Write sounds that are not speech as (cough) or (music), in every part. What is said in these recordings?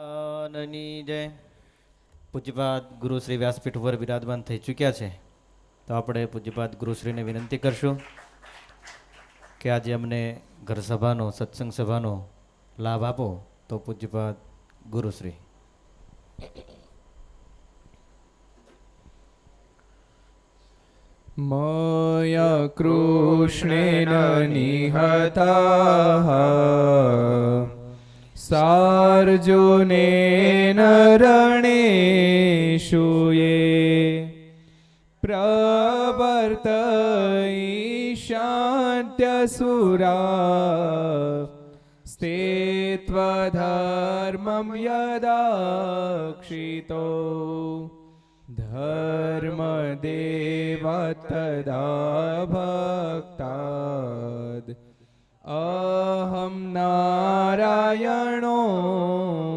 આનની જય પૂજ્યપાદ ગુરુ વ્યાસપીઠ ઉપર વિરાજમાન થઈ ચૂક્યા છે તો આપણે પૂજ્યપાદ ગુરુશ્રીને વિનંતી કરશું કે આજે અમને ઘરસભાનો સત્સંગ સભાનો લાભ આપો તો પૂજ્યપાદ ગુરુશ્રી मया कृष्णेन निहताः સારજોને નરણેશુએ પ્રવર્ત ઈશાંત્યસુરા સ્તે ત્વધર્મમ યદાક્ષિતો ધર્મદેવ તદા ભક્તા અહમ નારાયણો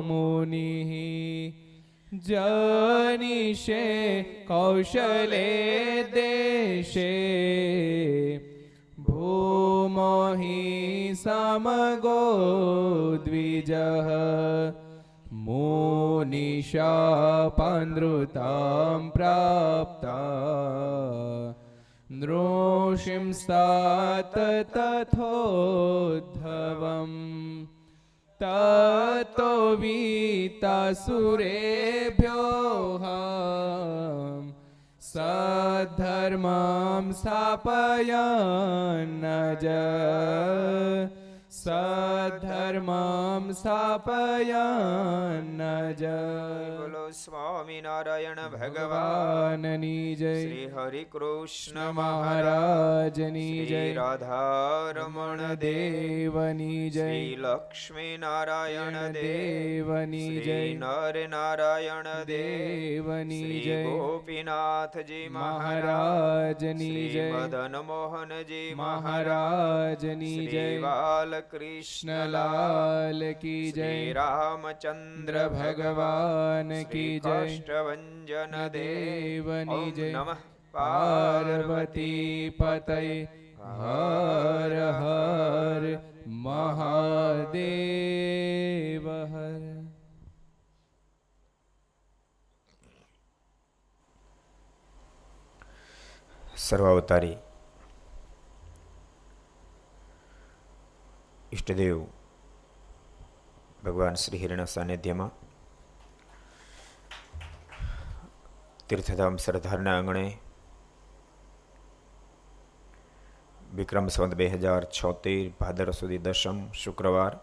મુનિ જનિષે કૌશલે દેશે ભૂમોહિ સમગો દ્વિજ મુનિશા પનૃતા પ્રાપ્તા नृषिंस्तात तथोद्धवम् ततो वीतासुरेभ्योः सद्धर्मां स्थापयन्नज સધર્મમ સ્થાપયાન જ બોલો સ્વામિનારાયણ ભગવાનની જય શ્રી હરિ કૃષ્ણ મહારાજની જય રાધારમણ દેવની જય લક્ષ્મી નારાયણ દેવની જય નર નારાયણ દેવની જય ગોપીનાથજી મહારાજની જય મદન મોહનજી મહારાજની જય બાલક કૃષ્ણલાલ કી જય રામચંદ્ર ભગવાન કી જય અષ્ટભંજન દેવની જય નમઃ પાર્વતી પતય હર હર મહાદેવ હર સર્વાવતારી ઈષ્ટદેવ ભગવાન શ્રી હિરણના સાનિધ્યમાં તીર્થધામ સરદારના આંગણે વિક્રમ સંવત બે હજાર છોતેર ભાદર સુધી દશમ શુક્રવાર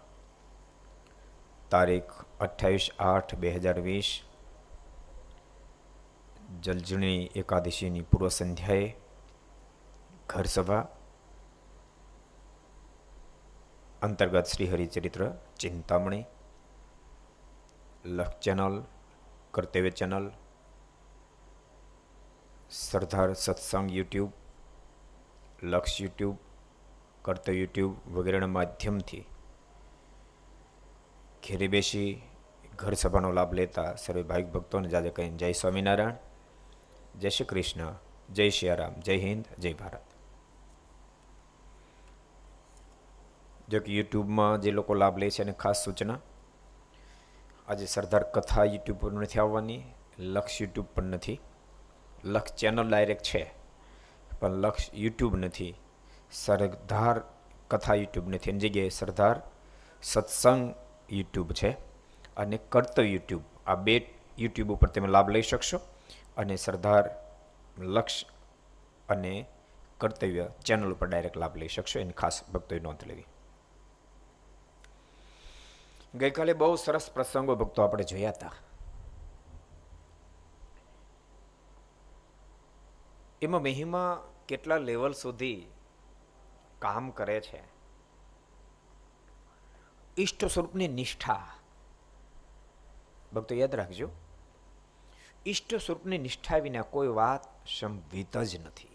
તારીખ અઠ્યાવીસ આઠ બે હજાર વીસ જલજણી એકાદશીની પૂર્વ સંધ્યાએ ઘરસભા અંતર્ગત શ્રી હરિચરિત્ર ચિંતામણી લખ ચેનલ કર્તવ્ય ચેનલ સરદાર સત્સંગ યુટ્યુબ લક્ષ યુટ્યુબ કર્તવ્ય યુટ્યુબ વગેરેના માધ્યમથી ઘેરે બેસી ઘર સભાનો લાભ લેતા સર્વે ભાવિક ભક્તોને જાજે કહીને જય સ્વામિનારાયણ જય શ્રી કૃષ્ણ જય શ્રી રામ જય હિન્દ જય ભારત જો કે યુટ્યુબમાં જે લોકો લાભ લે છે અને ખાસ સૂચના આજે સરદાર કથા યુટ્યુબ પર નથી આવવાની લક્ષ યુટ્યુબ પણ નથી લક્ષ ચેનલ ડાયરેક્ટ છે પણ લક્ષ યુટ્યુબ નથી સરદાર કથા યુટ્યુબ નથી એની જગ્યાએ સરદાર સત્સંગ યુટ્યુબ છે અને કર્તવ યુટ્યુબ આ બે યુટ્યુબ ઉપર તમે લાભ લઈ શકશો અને સરદાર લક્ષ અને કર્તવ્ય ચેનલ ઉપર ડાયરેક્ટ લાભ લઈ શકશો એની ખાસ ભક્તોએ નોંધ લેવી ગઈકાલે બહુ સરસ પ્રસંગો ભક્તો આપણે જોયા હતા એમાં મહિમા કેટલા લેવલ સુધી કામ કરે છે ઈષ્ટ સ્વરૂપની નિષ્ઠા ભક્તો યાદ રાખજો ઈષ્ટ સ્વરૂપની નિષ્ઠા વિના કોઈ વાત સંભવિત જ નથી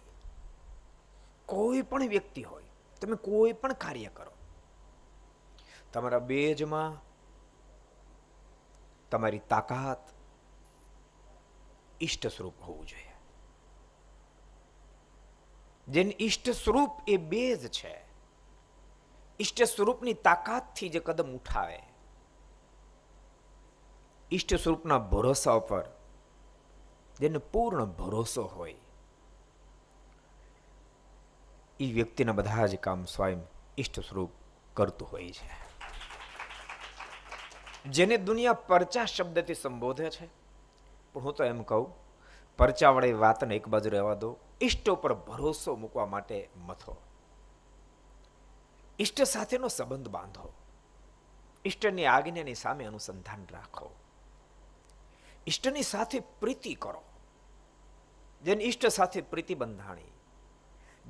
કોઈ પણ વ્યક્તિ હોય તમે કોઈ પણ કાર્ય કરો તમારા બેજમાં તમારી તાકાત ઈષ્ટ સ્વરૂપ હોવું જોઈએ જેને ઈષ્ટ સ્વરૂપ એ બેઝ છે ઈષ્ટ સ્વરૂપની તાકાતથી જે કદમ ઉઠાવે ઈષ્ટ સ્વરૂપના ભરોસા ઉપર જેને પૂર્ણ ભરોસો હોય એ વ્યક્તિના બધા જ કામ સ્વયં ઈષ્ટ સ્વરૂપ કરતું હોય છે જેને દુનિયા પરચા શબ્દથી સંબોધે છે પણ હું તો એમ કહું પરચાવાળી વાતને એક બાજુ રહેવા દો ઈષ્ટ ઉપર ભરોસો મૂકવા માટે મથો ઈષ્ટ સાથેનો સંબંધ બાંધો ઈષ્ટની આજ્ઞાની સામે અનુસંધાન રાખો ઈષ્ટની સાથે પ્રીતિ કરો જેને ઈષ્ટ સાથે પ્રીતિ બંધાણી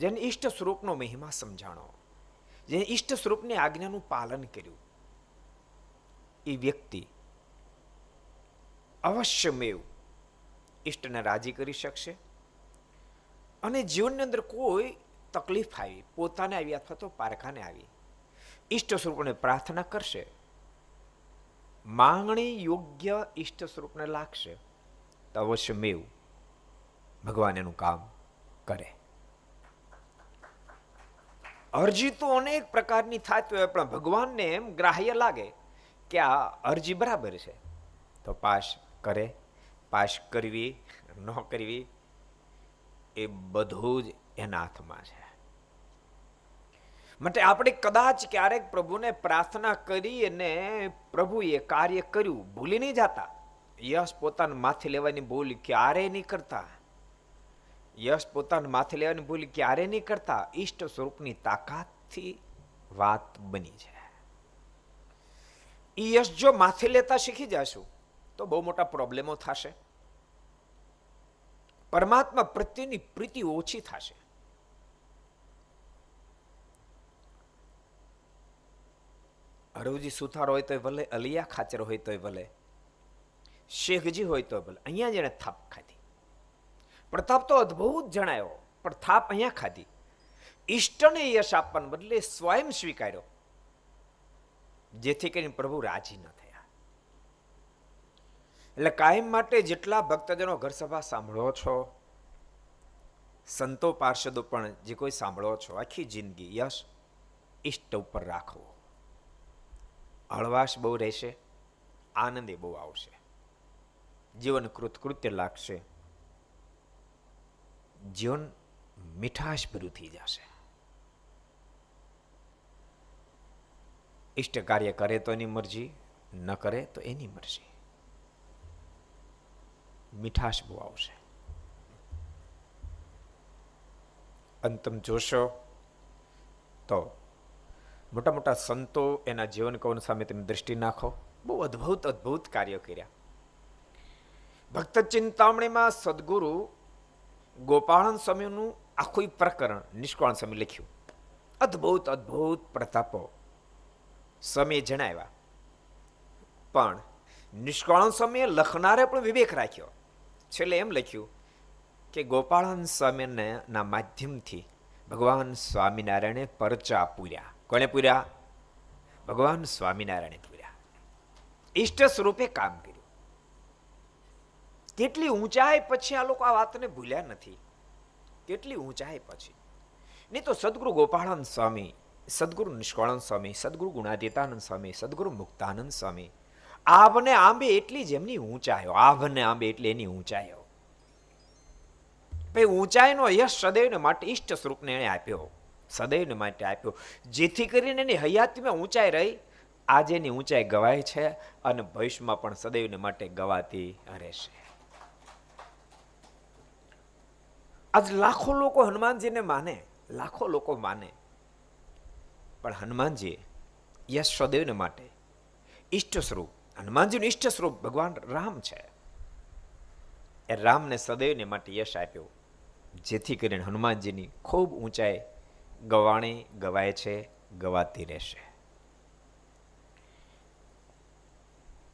જેને ઈષ્ટ સ્વરૂપનો મહિમા સમજાણો જેને ઈષ્ટ સ્વરૂપની આજ્ઞાનું પાલન કર્યું એ વ્યક્તિ અવશ્યમેવ ઈષ્ટને રાજી કરી શકશે અને જીવનની અંદર કોઈ તકલીફ આવી પોતાને આવી અથવા તો પારખાને આવી ઈષ્ટ સ્વરૂપને પ્રાર્થના કરશે માંગણી યોગ્ય ઈષ્ટ સ્વરૂપને લાગશે તો અવશ્ય મેવ ભગવાન એનું કામ કરે અરજી તો અનેક પ્રકારની થાય હોય પણ ભગવાનને એમ ગ્રાહ્ય લાગે કે આ અરજી બરાબર છે તો પાસ કરે પાસ કરવી ન કરવી એ બધું જ એના હાથમાં છે માટે આપણે કદાચ ક્યારેક પ્રભુને પ્રાર્થના કરી અને પ્રભુએ કાર્ય કર્યું ભૂલી નહીં જતા યશ પોતાના માથે લેવાની ભૂલ ક્યારેય નહીં કરતા યશ પોતાના માથે લેવાની ભૂલ ક્યારેય નહીં કરતા ઈષ્ટ સ્વરૂપની તાકાતથી વાત બની છે એ યશ જો માથે લેતા શીખી જશું તો બહુ મોટા પ્રોબ્લેમો થશે પરમાત્મા પ્રત્યેની પ્રીતિ ઓછી થશે હરવજી સુથાર હોય તોય ભલે અલિયા ખાચર હોય તોય ભલે શેખજી હોય તોય ભલે અહીંયા જેણે થાપ ખાધી પ્રતાપ તો અદ્ભુત જણાયો પણ થાપ અહીંયા ખાધી ઈષ્ટને યશ આપવાને બદલે સ્વયં સ્વીકાર્યો જેથી કરીને પ્રભુ રાજી ન થયા એટલે કાયમ માટે જેટલા ભક્તજનો ઘર સભા સાંભળો છો સંતો પાર્ષદો પણ જે કોઈ સાંભળો છો આખી જિંદગી યશ ઈષ્ટ ઉપર રાખવો હળવાશ બહુ રહેશે આનંદ એ બહુ આવશે જીવન કૃતકૃત્ય લાગશે જીવન મીઠાશ ભર્યું થઈ જશે ઇષ્ટ કાર્ય કરે તો એની મરજી ન કરે તો એની મરજી મીઠાશ બહુ આવશે અને તમે જોશો તો મોટા મોટા સંતો એના જીવન કવન સામે તમે દ્રષ્ટિ નાખો બહુ અદ્ભુત અદ્ભુત કાર્યો કર્યા ભક્ત ચિંતામણીમાં સદગુરુ ગોપાળન સ્વામીનું આખું પ્રકરણ નિષ્કાળ સ્વામી લખ્યું અદ્ભુત અદ્ભુત પ્રતાપો સમય જણાવ્યા પણ નિષ્કાળન સમયે લખનારે પણ વિવેક રાખ્યો છેલ્લે એમ લખ્યું કે ગોપાળન સ્વામીના માધ્યમથી ભગવાન સ્વામિનારાયણે પરચા પૂર્યા કોણે પૂર્યા ભગવાન સ્વામિનારાયણે પૂર્યા ઈષ્ટ સ્વરૂપે કામ કર્યું કેટલી ઊંચાઈ પછી આ લોકો આ વાતને ભૂલ્યા નથી કેટલી ઊંચાઈ પછી નહીં તો સદગુરુ ગોપાળન સ્વામી સદગુરુ નિષ્કળન સ્વામી સદગુરુ ગુણાદિતાનંદ સ્વામી સદગુરુ મુક્તાનંદ સ્વામી આભને આંબે એટલી જ એમની ઊંચાઈઓ આભને આંબે એટલે એની ઊંચાઈઓ ભાઈ ઊંચાઈનો યશ સદૈવને માટે ઈષ્ટ સ્વરૂપને એણે આપ્યો સદૈવને માટે આપ્યો જેથી કરીને એની હયાતીમાં ઊંચાઈ રહી આજે એની ઊંચાઈ ગવાય છે અને ભવિષ્યમાં પણ સદૈવને માટે ગવાતી રહેશે આજ લાખો લોકો હનુમાનજીને માને લાખો લોકો માને પણ હનુમાનજી યશ સદૈવને માટે ઈષ્ટ સ્વરૂપ હનુમાનજીનું ઈષ્ટ સ્વરૂપ ભગવાન રામ છે એ રામને સદૈવને માટે યશ આપ્યો જેથી કરીને હનુમાનજીની ખૂબ ઊંચાઈ ગવાણે ગવાય છે ગવાતી રહેશે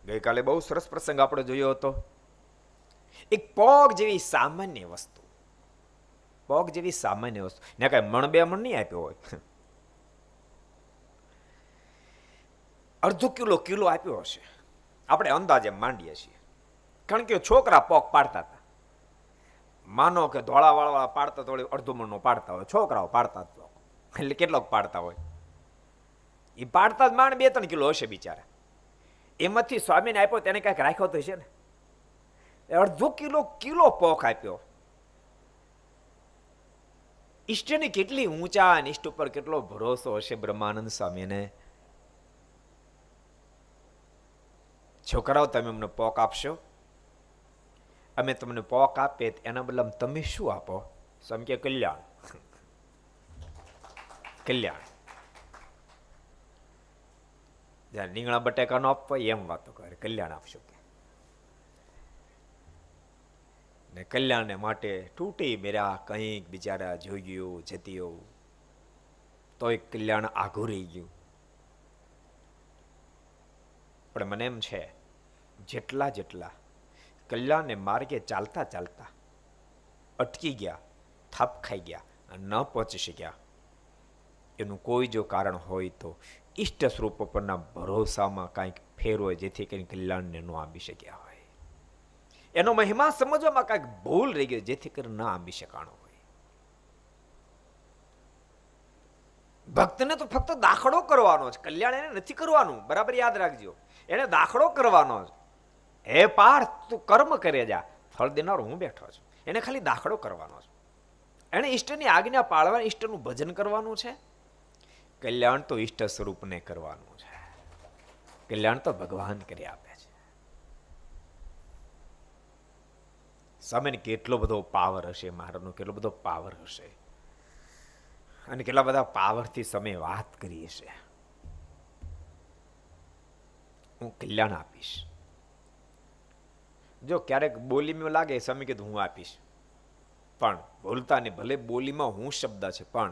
ગઈકાલે બહુ સરસ પ્રસંગ આપણે જોયો હતો એક પોગ જેવી સામાન્ય વસ્તુ પોગ જેવી સામાન્ય વસ્તુ ને કાંઈ મણ બે મણ નહીં આપ્યો હોય અડધો કિલો કિલો આપ્યો હશે આપણે અંદાજે માંડીએ છીએ કારણ કે છોકરા પોક પાડતા હતા માનો કે ધોળાવાળા પાડતા થોડી અડધો મણનો પાડતા હોય છોકરાઓ પાડતા જ એટલે કેટલોક પાડતા હોય એ પાડતા જ માંડ બે ત્રણ કિલો હશે બિચારા એમાંથી સ્વામીને આપ્યો તેને કાંઈક રાખ્યો તો છે ને અડધો કિલો કિલો પોક આપ્યો ઈષ્ટની કેટલી ઊંચા અને ઈષ્ટ ઉપર કેટલો ભરોસો હશે બ્રહ્માનંદ સ્વામીને છોકરાઓ તમે અમને પોક આપશો અમે તમને પોક આપે એના બદલામાં તમે શું આપો સમ કે કલ્યાણ કલ્યાણ જ્યારે રીંગણા બટેકાનો આપવા એમ વાતો કરે કલ્યાણ આપશો કે ને કલ્યાણને માટે તૂટી મેરા કંઈક બિચારા જોઈ ગયો જતી હોવું તોય કલ્યાણ આઘું રહી ગયું પણ મને એમ છે જેટલા જેટલા કલ્યાણને માર્ગે ચાલતા ચાલતા અટકી ગયા થાપ ખાઈ ગયા ન પહોંચી શક્યા એનું કોઈ જો કારણ હોય તો ઈષ્ટ સ્વરૂપ પરના ભરોસામાં કાંઈક ફેર હોય જેથી કરીને કલ્યાણને ન આંબી શક્યા હોય એનો મહિમા સમજવામાં કાંઈક ભૂલ રહી ગયો જેથી કરીને ન આંબી શકાણો હોય ભક્તને તો ફક્ત દાખલો કરવાનો જ કલ્યાણ એને નથી કરવાનું બરાબર યાદ રાખજો એને દાખલો કરવાનો જ હે પાર્થ તું કર્મ કરે જા ફળ દેનાર હું બેઠો છું એને ખાલી દાખલો કરવાનો છું એણે ઈષ્ટની આજ્ઞા પાળવા ઈષ્ટનું ભજન કરવાનું છે કલ્યાણ તો ઈષ્ટ સ્વરૂપને કરવાનું છે કલ્યાણ તો ભગવાન કરી આપે છે સામેને કેટલો બધો પાવર હશે મહારાજનો કેટલો બધો પાવર હશે અને કેટલા બધા પાવરથી સમય વાત કરી હશે હું કલ્યાણ આપીશ જો ક્યારેક બોલીમાં લાગે સ્વામી કીધું હું આપીશ પણ બોલતા નહીં ભલે બોલીમાં હું શબ્દ છે પણ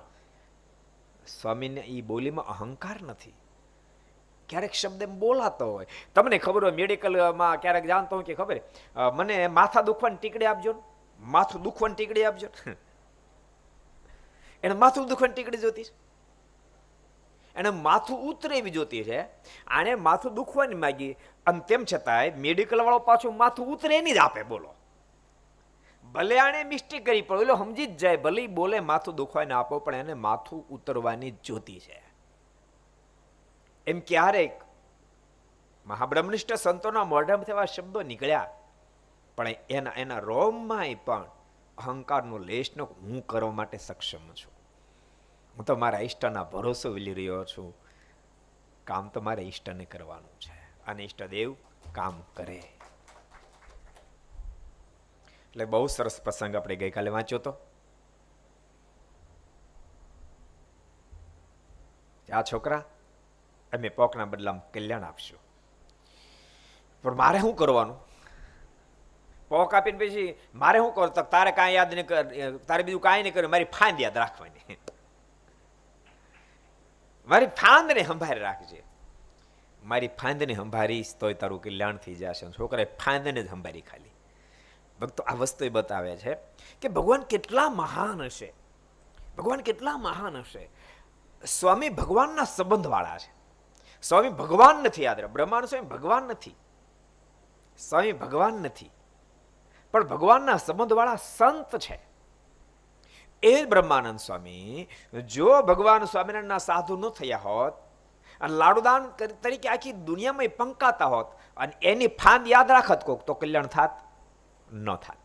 સ્વામીને એ બોલીમાં અહંકાર નથી ક્યારેક શબ્દ એમ બોલાતો હોય તમને ખબર હોય મેડિકલમાં ક્યારેક જાણતો હોય કે ખબર મને માથા દુખવાની ટીકડી આપજો માથું દુખવાની ટીકડી આપજો (laughs) એને માથું દુખવાની ટીકડી જોતી છે એને માથું ઉતરે ઉતરેવી જોતી છે આણે માથું દુખવાની માગી અને તેમ છતાંય વાળો પાછું માથું ઉતરે એની જ આપે બોલો ભલે આણે મિસ્ટેક કરી પણ એટલે સમજી જ જાય ભલે બોલે માથું દુખવાને આપો પણ એને માથું ઉતરવાની જોતી છે એમ ક્યારેક મહાબ્રહ્મનિષ્ઠ સંતોના મોઢામાંથી એવા શબ્દો નીકળ્યા પણ એના એના રોમમાંય પણ અહંકારનો લેશનો હું કરવા માટે સક્ષમ છું હું તો મારા ઈષ્ટના ભરોસો વિલી રહ્યો છું કામ તો મારે ઈષ્ટને કરવાનું છે અને ઈષ્ટદેવ કામ કરે એટલે બહુ સરસ પ્રસંગ આપણે ગઈકાલે વાંચ્યો તો આ છોકરા અમે પોકના બદલામાં કલ્યાણ આપશું પણ મારે શું કરવાનું પોક આપીને પછી મારે શું કરતો તારે કાંઈ યાદ નહીં કર તારે બીજું કાંઈ નહીં કર્યું મારી ફાંદ યાદ રાખવાની મારી ફાંદને સંભાળી રાખજે મારી ફાંદને સંભાળીશ તોય તારું કલ્યાણ થઈ જશે છોકરાએ ફાંદને જ સંભાળી ખાલી ભક્તો આ વસ્તુ એ બતાવે છે કે ભગવાન કેટલા મહાન હશે ભગવાન કેટલા મહાન હશે સ્વામી ભગવાનના સંબંધવાળા છે સ્વામી ભગવાન નથી યાદ રાખ બ્રહ્માનું સ્વામી ભગવાન નથી સ્વામી ભગવાન નથી પણ ભગવાનના સંબંધવાળા સંત છે એ બ્રહ્માનંદ સ્વામી જો ભગવાન સ્વામિનારાયણના સાધુ ન થયા હોત અને લાડુદાન તરીકે આખી દુનિયામાં પંકાતા હોત અને એની ફાંદ યાદ રાખત કોક તો કલ્યાણ થાત ન થાત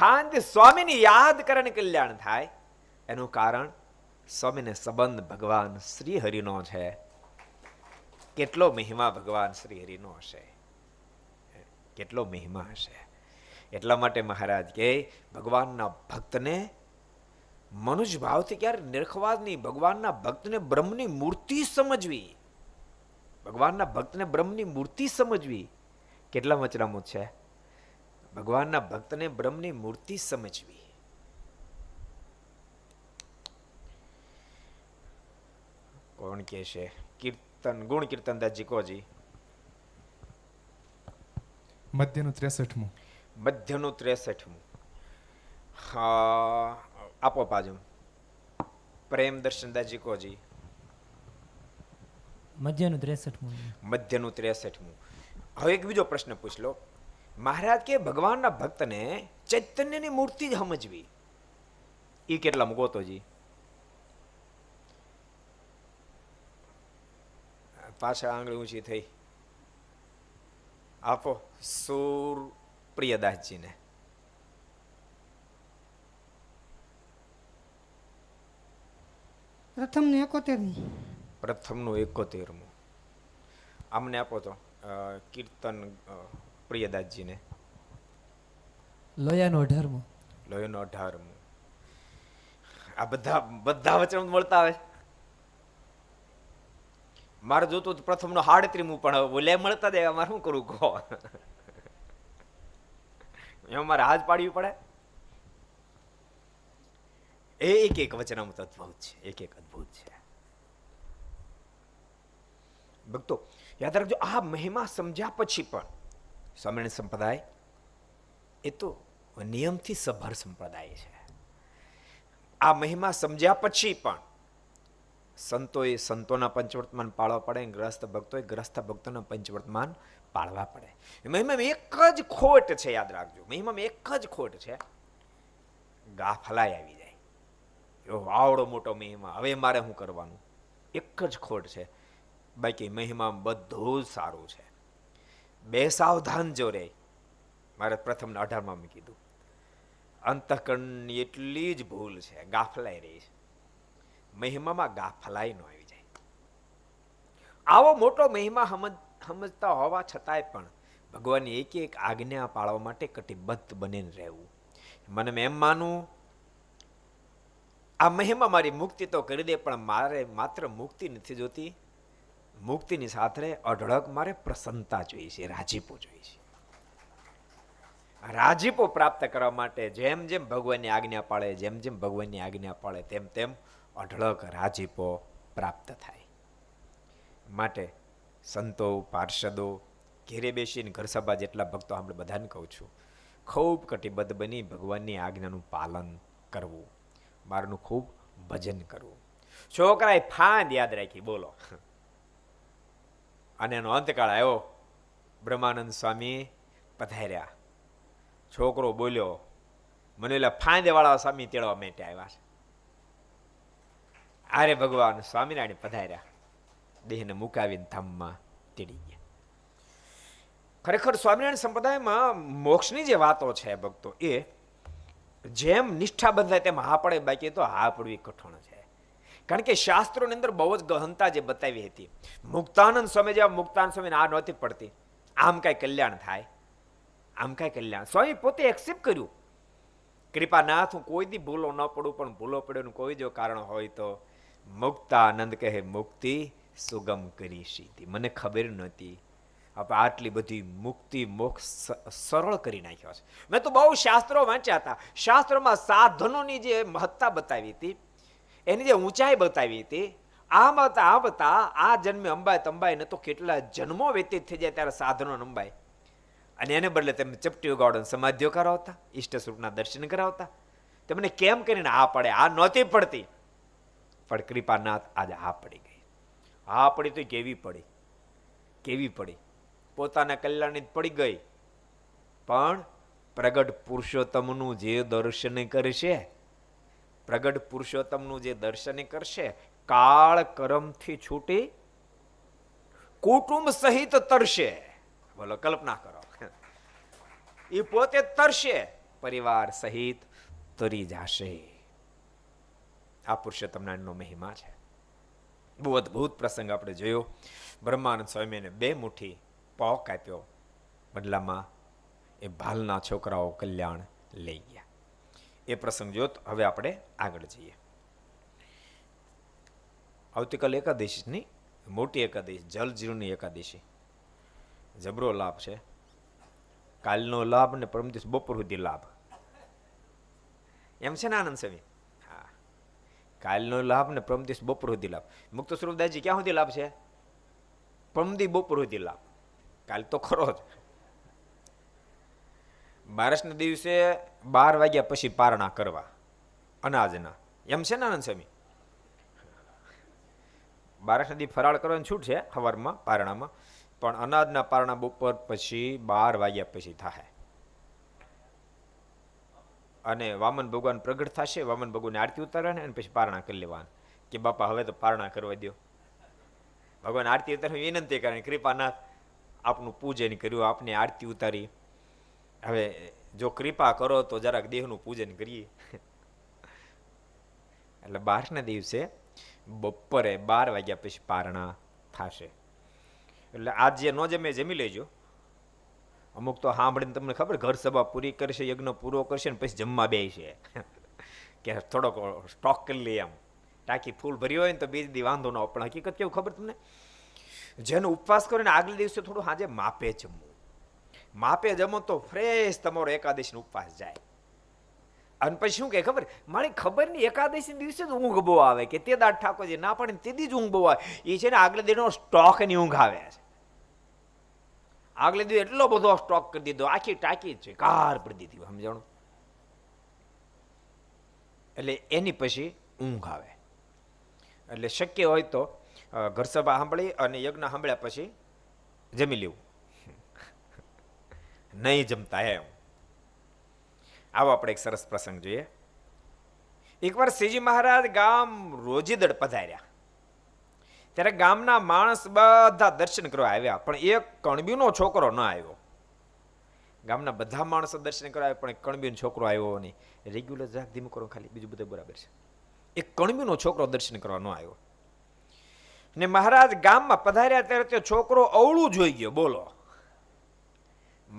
ફાંદ સ્વામીની યાદ કરે કલ્યાણ થાય એનું કારણ સ્વામીને સંબંધ ભગવાન શ્રી હરિનો છે કેટલો મહિમા ભગવાન શ્રી હરિનો હશે કેટલો મહિમા હશે એટલા માટે મહારાજ કે ભગવાનના ભક્તને મનુષ્ય ભાવથી ક્યારે નિરખવા જ નહીં ભગવાનના ભક્તને બ્રહ્મની મૂર્તિ સમજવી ભગવાનના ભક્તને બ્રહ્મની મૂર્તિ સમજવી કેટલા મચરામો છે ભગવાનના ભક્તને બ્રહ્મની મૂર્તિ સમજવી કોણ કે છે કીર્તન ગુણ કીર્તન દાસજી કોજી મધ્યનું ત્રેસઠમું મધ્યનું ત્રેસઠમું હા આપો પાજમ પ્રેમ દર્શન દર્શનદાસજી કોજી મધ્યનું ત્રેસઠમું મધ્યનું ત્રેસઠમું હવે એક બીજો પ્રશ્ન પૂછ લો મહારાજ કે ભગવાનના ભક્તને ચૈતન્યની મૂર્તિ જ સમજવી એ કેટલામાં ગોતોજી પાછા આંગળી ઊંચી થઈ આપો સુર પ્રિયદાસજીને પ્રથમનું એકોતેરમું પ્રથમનું એકોતેરમું આમને આપો તો કીર્તન પ્રિયદાસજીને લોયાનો અઢારમું લોયાનો અઢારમું આ બધા બધા વચન મળતા આવે મારે જોતું પ્રથમનો હાડત્રીમું પણ બોલે મળતા દે મારે શું કરું કહો એમાં મારે હાજ પાડવી પડે એ એક એક વચનામૃત અદભુત છે એક એક અદભુત છે ભક્તો યાદ રાખજો આ મહિમા સમજ્યા પછી પણ સ્વામિનારાયણ સંપ્રદાય એ તો નિયમથી સભર સંપ્રદાય છે આ મહિમા સમજ્યા પછી પણ સંતોએ સંતોના પંચવર્તમાન પાળવા પડે ગ્રસ્ત ભક્તોએ ગ્રસ્ત ભક્તોના પંચવર્તમાન પાળવા પડે મહિમામાં એક જ ખોટ છે યાદ રાખજો મહિમામાં એક જ ખોટ છે ગાફલાઈ આવી જાય એવો આવડો મોટો મહિમા હવે મારે શું કરવાનું એક જ ખોટ છે બાકી મહિમા બધું જ સારું છે બે સાવધાન જો રે મારે પ્રથમ અઢારમાં મેં કીધું અંતઃકરણની એટલી જ ભૂલ છે ગાફલાઈ રહી છે મહિમામાં ગાફલાઈ ન આવી જાય આવો મોટો મહિમા સમજ સમજતા હોવા છતાંય પણ ભગવાનની એક એક આજ્ઞા પાળવા માટે કટિબદ્ધ બનીને રહેવું મને એમ માનવું આ મહિમા મારી મુક્તિ તો કરી દે પણ મારે માત્ર મુક્તિ નથી જોતી મુક્તિની સાથે અઢળક મારે પ્રસન્નતા જોઈએ છે રાજીપો જોઈએ છે રાજીપો પ્રાપ્ત કરવા માટે જેમ જેમ ભગવાનની આજ્ઞા પાળે જેમ જેમ ભગવાનની આજ્ઞા પાળે તેમ તેમ અઢળક રાજીપો પ્રાપ્ત થાય માટે સંતો પાર્ષદો ઘેરે બેસીને ઘરસભા જેટલા ભક્તો આપણે બધાને કહું છું ખૂબ કટિબદ્ધ બની ભગવાનની આજ્ઞાનું પાલન કરવું મારનું ખૂબ ભજન કરવું છોકરાએ ફાંદ યાદ રાખી બોલો અને એનો અંતકાળ આવ્યો બ્રહ્માનંદ સ્વામી પધાર્યા છોકરો બોલ્યો મને એટલે ફાંદવાળા સ્વામી તેડવા માટે આવ્યા છે આરે ભગવાન સ્વામિનારાયણ પધાર્યા દેહને મુકાવીને ધામમાં તેડી ગયા ખરેખર સ્વામિનારાયણ સંપ્રદાયમાં મોક્ષની જે વાતો છે ભક્તો એ જેમ નિષ્ઠા બંધાય તેમ હા પડે બાકી તો હા પડવી કઠણ છે કારણ કે શાસ્ત્રોની અંદર બહુ જ ગહનતા જે બતાવી હતી મુક્તાનંદ સ્વામી જેવા મુક્તાનંદ સ્વામીને આ નહોતી પડતી આમ કાંઈ કલ્યાણ થાય આમ કાંઈ કલ્યાણ સ્વામી પોતે એક્સેપ્ટ કર્યું કૃપાનાથ હું કોઈ દી ભૂલો ન પડું પણ ભૂલો પડ્યો કોઈ જો કારણ હોય તો મુક્તાનંદ કહે મુક્તિ સુગમ કરી સીધી મને ખબર નહોતી આપણે આટલી બધી મુક્તિ મોક્ષ સરળ કરી નાખ્યો છે મેં તો બહુ શાસ્ત્રો વાંચ્યા હતા શાસ્ત્રોમાં સાધનોની જે મહત્તા બતાવી હતી એની જે ઊંચાઈ બતાવી હતી આમ હતા આમ હતા આ જન્મે અંબાય તંબાય ને તો કેટલા જન્મો વ્યતીત થઈ જાય ત્યારે સાધનો અંબાય અને એને બદલે તેમને ચપટી ઉગાડો સમાધિઓ કરાવતા ઈષ્ટ સ્વરૂપના દર્શન કરાવતા તમને કેમ કરીને આ પડે આ નહોતી પડતી પણ કૃપાનાથ આજે આ પડી ગઈ હા પડી તો કેવી પડી કેવી પડી પોતાના કલ્યાણની પડી ગઈ પણ પ્રગટ પુરુષોત્તમનું જે દર્શન કરશે પ્રગટ પુરુષોત્તમનું જે દર્શન કરશે કાળ કરમથી છૂટી કુટુંબ સહિત તરશે બોલો કલ્પના કરો એ (laughs) પોતે તરશે પરિવાર સહિત તરી જશે આ પુરુષોત્તમ નારાયણનો મહિમા છે બહુ અદ્ભુત પ્રસંગ આપણે જોયો બ્રહ્માનંદ સ્વામી એને બે મુઠ્ઠી પોક આપ્યો બદલામાં એ ભાલના છોકરાઓ કલ્યાણ લઈ ગયા એ પ્રસંગ જોત હવે આપણે આગળ જઈએ આવતીકાલ એકાદશીની મોટી એકાદશી જલજીવની એકાદશી જબરો લાભ છે કાલનો લાભ ને પરમ દિવસ બપોર સુધી લાભ એમ છે ને આનંદ સ્વામી કાલનો લાભ ને પ્રમદિશ બપોર સુધી લાભ મુક્ત સ્વરૂપદાસજી ક્યાં સુધી લાભ છે પ્રમદી બપોર સુધી લાભ કાલ તો ખરો જ બારસના દિવસે બાર વાગ્યા પછી પારણા કરવા અનાજના એમ છે ને આનંદ સ્વામી બારસ નદી ફરાળ કરવાની છૂટ છે સવારમાં પારણામાં પણ અનાજના પારણા બપોર પછી બાર વાગ્યા પછી થાય અને વામન ભગવાન પ્રગટ થશે વામન ભગવાનની આરતી ઉતારવાની અને પછી પારણા કરી લેવાના કે બાપા હવે તો પારણા કરવા દો ભગવાન આરતી ઉતારવા વિનંતી કરે કૃપાનાથ આપનું પૂજન કર્યું આપની આરતી ઉતારી હવે જો કૃપા કરો તો જરાક દેહનું પૂજન કરીએ (laughs) એટલે બારના દિવસે બપોરે બાર વાગ્યા પછી પારણા થશે એટલે આજે જે ન જમે જમી લેજો અમુક તો સાંભળીને તમને ખબર ઘર સભા પૂરી કરશે યજ્ઞ પૂરો કરશે ને પછી જમવા બે છે કે થોડોક સ્ટોક કરી લઈએ એમ ટાંકી ફૂલ ભર્યું હોય ને તો બીજી દી વાંધો ન પણ હકીકત કેવું ખબર તમને જેનો ઉપવાસ કરે ને આગલે દિવસે થોડું સાંજે માપે જમવું માપે જમો તો ફ્રેશ તમારો એકાદશીનો ઉપવાસ જાય અને પછી શું કહે ખબર મારી ખબર નહીં એકાદશી દિવસે જ ઊંઘ બહુ આવે કે તે દાદ ઠાકોરજી ના પડે ને તેથી જ ઊંઘ બહુ આવે એ છે ને આગલા દિવસનો સ્ટોક એની ઊંઘ આવે છે આગલે દિવસ એટલો બધો સ્ટોક કરી દીધો આખી ટાંકી છે કાર પડી દીધી સમજાણું એટલે એની પછી ઊંઘ આવે એટલે શક્ય હોય તો ઘરસભા સાંભળી અને યજ્ઞ સાંભળ્યા પછી જમી લેવું નહીં જમતા એમ આવો આપણે એક સરસ પ્રસંગ જોઈએ એકવાર શ્રીજી મહારાજ ગામ રોજીદડ પધાર્યા ત્યારે ગામના માણસ બધા દર્શન કરવા આવ્યા પણ એક કણબીનો છોકરો ન આવ્યો ગામના બધા માણસો દર્શન કરવા આવ્યા પણ એક કણબીનો છોકરો આવ્યો નહીં રેગ્યુલર જાગ ધીમું કરો ખાલી બીજું બધું બરાબર છે એક કણબીનો છોકરો દર્શન કરવા ન આવ્યો ને મહારાજ ગામમાં પધાર્યા ત્યારે તે છોકરો અવળું જોઈ ગયો બોલો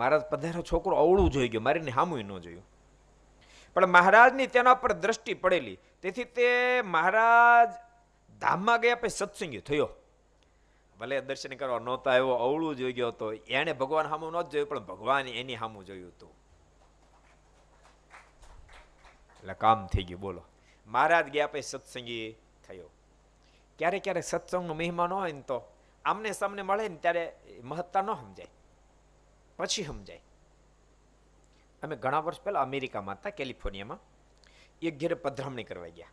મહારાજ પધાર્યો છોકરો અવળું જોઈ ગયો મારીને હામું ન જોયું પણ મહારાજની તેના પર દ્રષ્ટિ પડેલી તેથી તે મહારાજ ધામમાં ગયા પછી સત્સંગી થયો ભલે દર્શન કરવા નહોતા આવ્યો અવળું જોઈ ગયો હતો એણે ભગવાન સામું ન જોયું પણ ભગવાન એની સામું જોયું હતું એટલે કામ થઈ ગયું બોલો મહારાજ ગયા પછી સત્સંગી થયો ક્યારેક ક્યારેક સત્સંગનો મહિમા ન હોય ને તો આમને સામને મળે ને ત્યારે મહત્તા ન સમજાય પછી સમજાય અમે ઘણા વર્ષ પહેલાં અમેરિકામાં હતા કેલિફોર્નિયામાં એક ઘેરે પધરામણી કરવા ગયા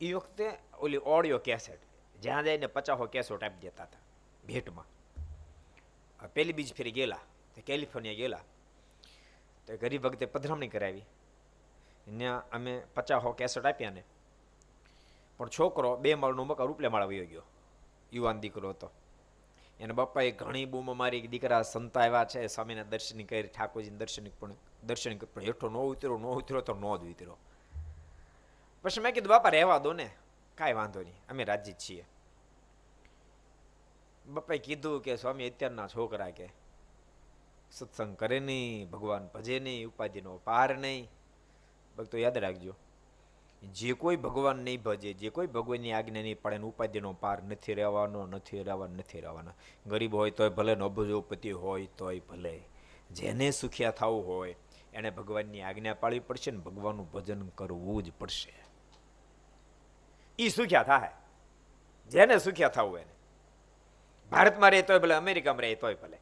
એ વખતે ઓલી ઓડિયો કેસેટ જ્યાં જઈને પચાસો કેસેટ આપી દેતા હતા ભેટમાં પહેલી બીજ ફેરી ગયેલા તો કેલિફોર્નિયા ગયેલા તો ગરીબ વખતે પધરામણી કરાવી ત્યાં અમે પચાસો કેસેટ આપ્યા ને પણ છોકરો બે માળનો મકા રૂપલે માળા વયો ગયો યુવાન દીકરો હતો એના બાપાએ ઘણી બૂમ મારી દીકરા સંતા એવા છે સ્વામીના દર્શન કરી ઠાકોરજીના દર્શન પણ દર્શન પણ હેઠો નો ઉતરો નો ઉતરો તો નો જ ઉતરો પછી મેં કીધું બાપા રહેવા દો ને કાંઈ વાંધો નહીં અમે રાજી છીએ બાપાએ કીધું કે સ્વામી અત્યારના છોકરા કે સત્સંગ કરે નહીં ભગવાન ભજે નહીં ઉપાધિનો પાર નહીં ભક્તો યાદ રાખજો જે કોઈ ભગવાન નહીં ભજે જે કોઈ ભગવાનની આજ્ઞા નહીં પડે ઉપાધિનો પાર નથી રહેવાનો નથી રહેવાનો નથી રહેવાનો ગરીબ હોય તોય ભલે નબજોપતિ હોય તોય ભલે જેને સુખિયા થવું હોય એણે ભગવાનની આજ્ઞા પાળવી પડશે ને ભગવાનનું ભજન કરવું જ પડશે એ સુખ્યા થાય જેને સુખ્યા થવું એને ભારતમાં રહેતો હોય ભલે અમેરિકામાં રહેતો હોય ભલે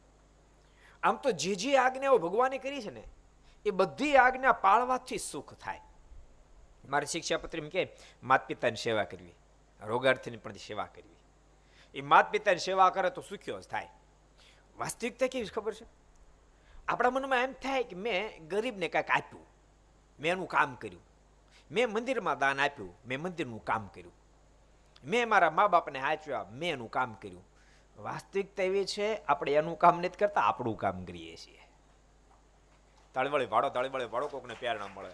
આમ તો જે જે આજ્ઞાઓ ભગવાને કરી છે ને એ બધી આજ્ઞા પાળવાથી સુખ થાય મારી શિક્ષાપત્ર એમ કે માત પિતાની સેવા કરવી રોગાર્થીની પણ સેવા કરવી એ માત પિતાની સેવા કરે તો સુખ્યો જ થાય વાસ્તવિકતા કેવી ખબર છે આપણા મનમાં એમ થાય કે મેં ગરીબને કાંઈક આપ્યું મેં એનું કામ કર્યું મેં મંદિરમાં દાન આપ્યું મેં મંદિરનું કામ કર્યું મેં મારા મા બાપને હાચવ્યા મેં એનું કામ કર્યું વાસ્તવિકતા એવી છે આપણે એનું કામ નથી કરતા આપણું કામ કરીએ છીએ તળવળી વાળો તળવળી વાળો કોકને પ્યાર મળે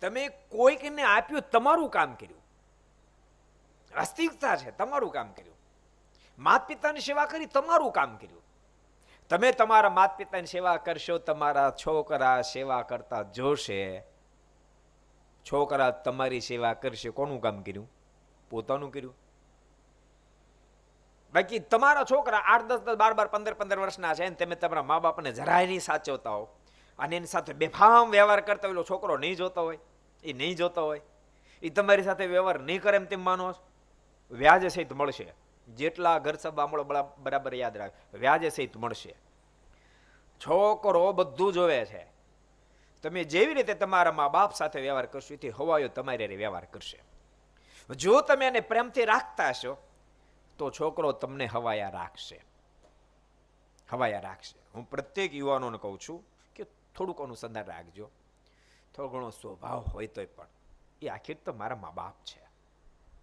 તમે કોઈકને આપ્યું તમારું કામ કર્યું વાસ્તવિકતા છે તમારું કામ કર્યું માત પિતાની સેવા કરી તમારું કામ કર્યું તમે તમારા માત પિતાની સેવા કરશો તમારા છોકરા સેવા કરતા જોશે છોકરા તમારી સેવા કરશે કોનું કામ કર્યું પોતાનું કર્યું બાકી તમારા છોકરા આઠ દસ દસ બાર બાર પંદર પંદર વર્ષના છે ને તમે તમારા મા બાપને જરાય નહીં સાચવતા હો અને એની સાથે બેફામ વ્યવહાર કરતા હોય છોકરો નહીં જોતો હોય એ નહીં જોતો હોય એ તમારી સાથે વ્યવહાર નહીં કરે એમ તેમ માનો વ્યાજ સહિત મળશે જેટલા ઘર સભામળો બરાબર યાદ રાખ વ્યાજે સહિત મળશે છોકરો બધું જોવે છે તમે જેવી રીતે તમારા મા બાપ સાથે વ્યવહાર કરશો એથી હવાયો તમારે વ્યવહાર કરશે જો તમે એને પ્રેમથી રાખતા હશો તો છોકરો તમને હવાયા રાખશે હવાયા રાખશે હું પ્રત્યેક યુવાનોને કહું છું કે થોડુંક અનુસંધાન રાખજો થોડો ઘણો સ્વભાવ હોય તોય પણ એ આખી તો મારા મા બાપ છે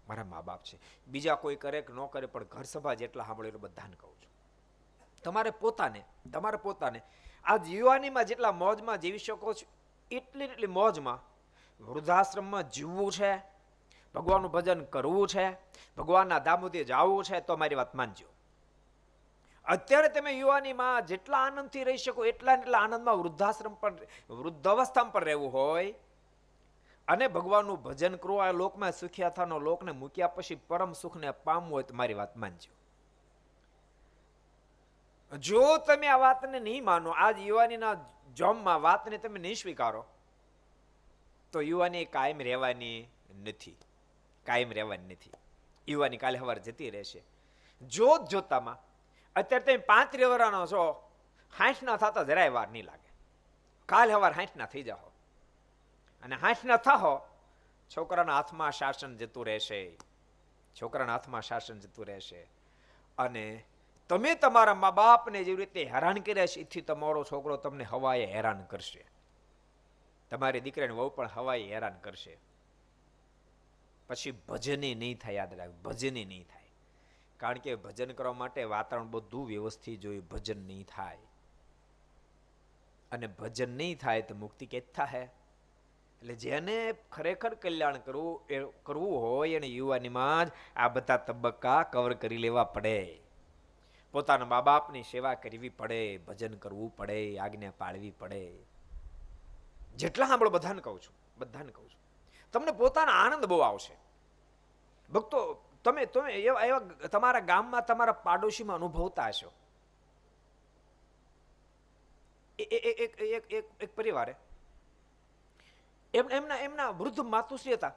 મારા મા બાપ છે બીજા કોઈ કરે કે ન કરે પણ ઘર સભા જેટલા સાંભળેલું બધાને કહું છું તમારે પોતાને તમારે પોતાને આ યુવાનીમાં જેટલા મોજમાં જીવી શકો છો એટલી એટલી મોજમાં વૃદ્ધાશ્રમમાં જીવવું છે ભગવાનનું ભજન કરવું છે ભગવાનના દામોદે જવું છે તો મારી વાત માનજો અત્યારે તમે યુવાનીમાં જેટલા આનંદથી રહી શકો એટલા એટલા આનંદમાં વૃદ્ધાશ્રમ પણ વૃદ્ધ અવસ્થામાં પણ રહેવું હોય અને ભગવાનનું ભજન કરો આ લોકમાં સુખ્યાથાનો લોકને મૂક્યા પછી પરમ સુખને પામવું હોય તો મારી વાત માનજો જો તમે આ વાતને નહીં માનો આ યુવાનીના જોમમાં વાતને તમે નહીં સ્વીકારો તો યુવાની કાયમ રહેવાની નથી કાયમ રહેવાની નથી યુવાની કાલે હવાર જતી રહેશે જોત જોતામાં અત્યારે તમે પાંત્રી વર્ષનો છો હાંઠના ના થતા જરાય વાર નહીં લાગે કાલ હવાર હાંઠના થઈ જાઓ અને હાથના થાહો છોકરાના હાથમાં શાસન જતું રહેશે છોકરાના હાથમાં શાસન જતું રહેશે અને તમે તમારા મા બાપને જેવી રીતે હેરાન કર્યા છે એથી તમારો છોકરો તમને હવાએ હેરાન કરશે તમારી દીકરાને વહુ પણ હવાએ હેરાન કરશે પછી ભજને નહીં થાય યાદ રાખ ભજને નહીં થાય કારણ કે ભજન કરવા માટે વાતાવરણ બધું વ્યવસ્થિત જોયું ભજન નહીં થાય અને ભજન નહીં થાય તો મુક્તિ કે થાય એટલે જેને ખરેખર કલ્યાણ કરવું એ કરવું હોય એને યુવાનીમાં જ આ બધા તબક્કા કવર કરી લેવા પડે પોતાના મા બાપની સેવા કરવી પડે ભજન કરવું પડે આજ્ઞા પાળવી પડે જેટલા સાંભળો બધાને કહું છું બધાને કહું છું તમને પોતાનો આનંદ બહુ આવશે ભક્તો તમે તમે એવા એવા તમારા ગામમાં તમારા પાડોશીમાં અનુભવતા હશો એક એક એક એક પરિવારે એમ એમના એમના વૃદ્ધ માતુશ્રી હતા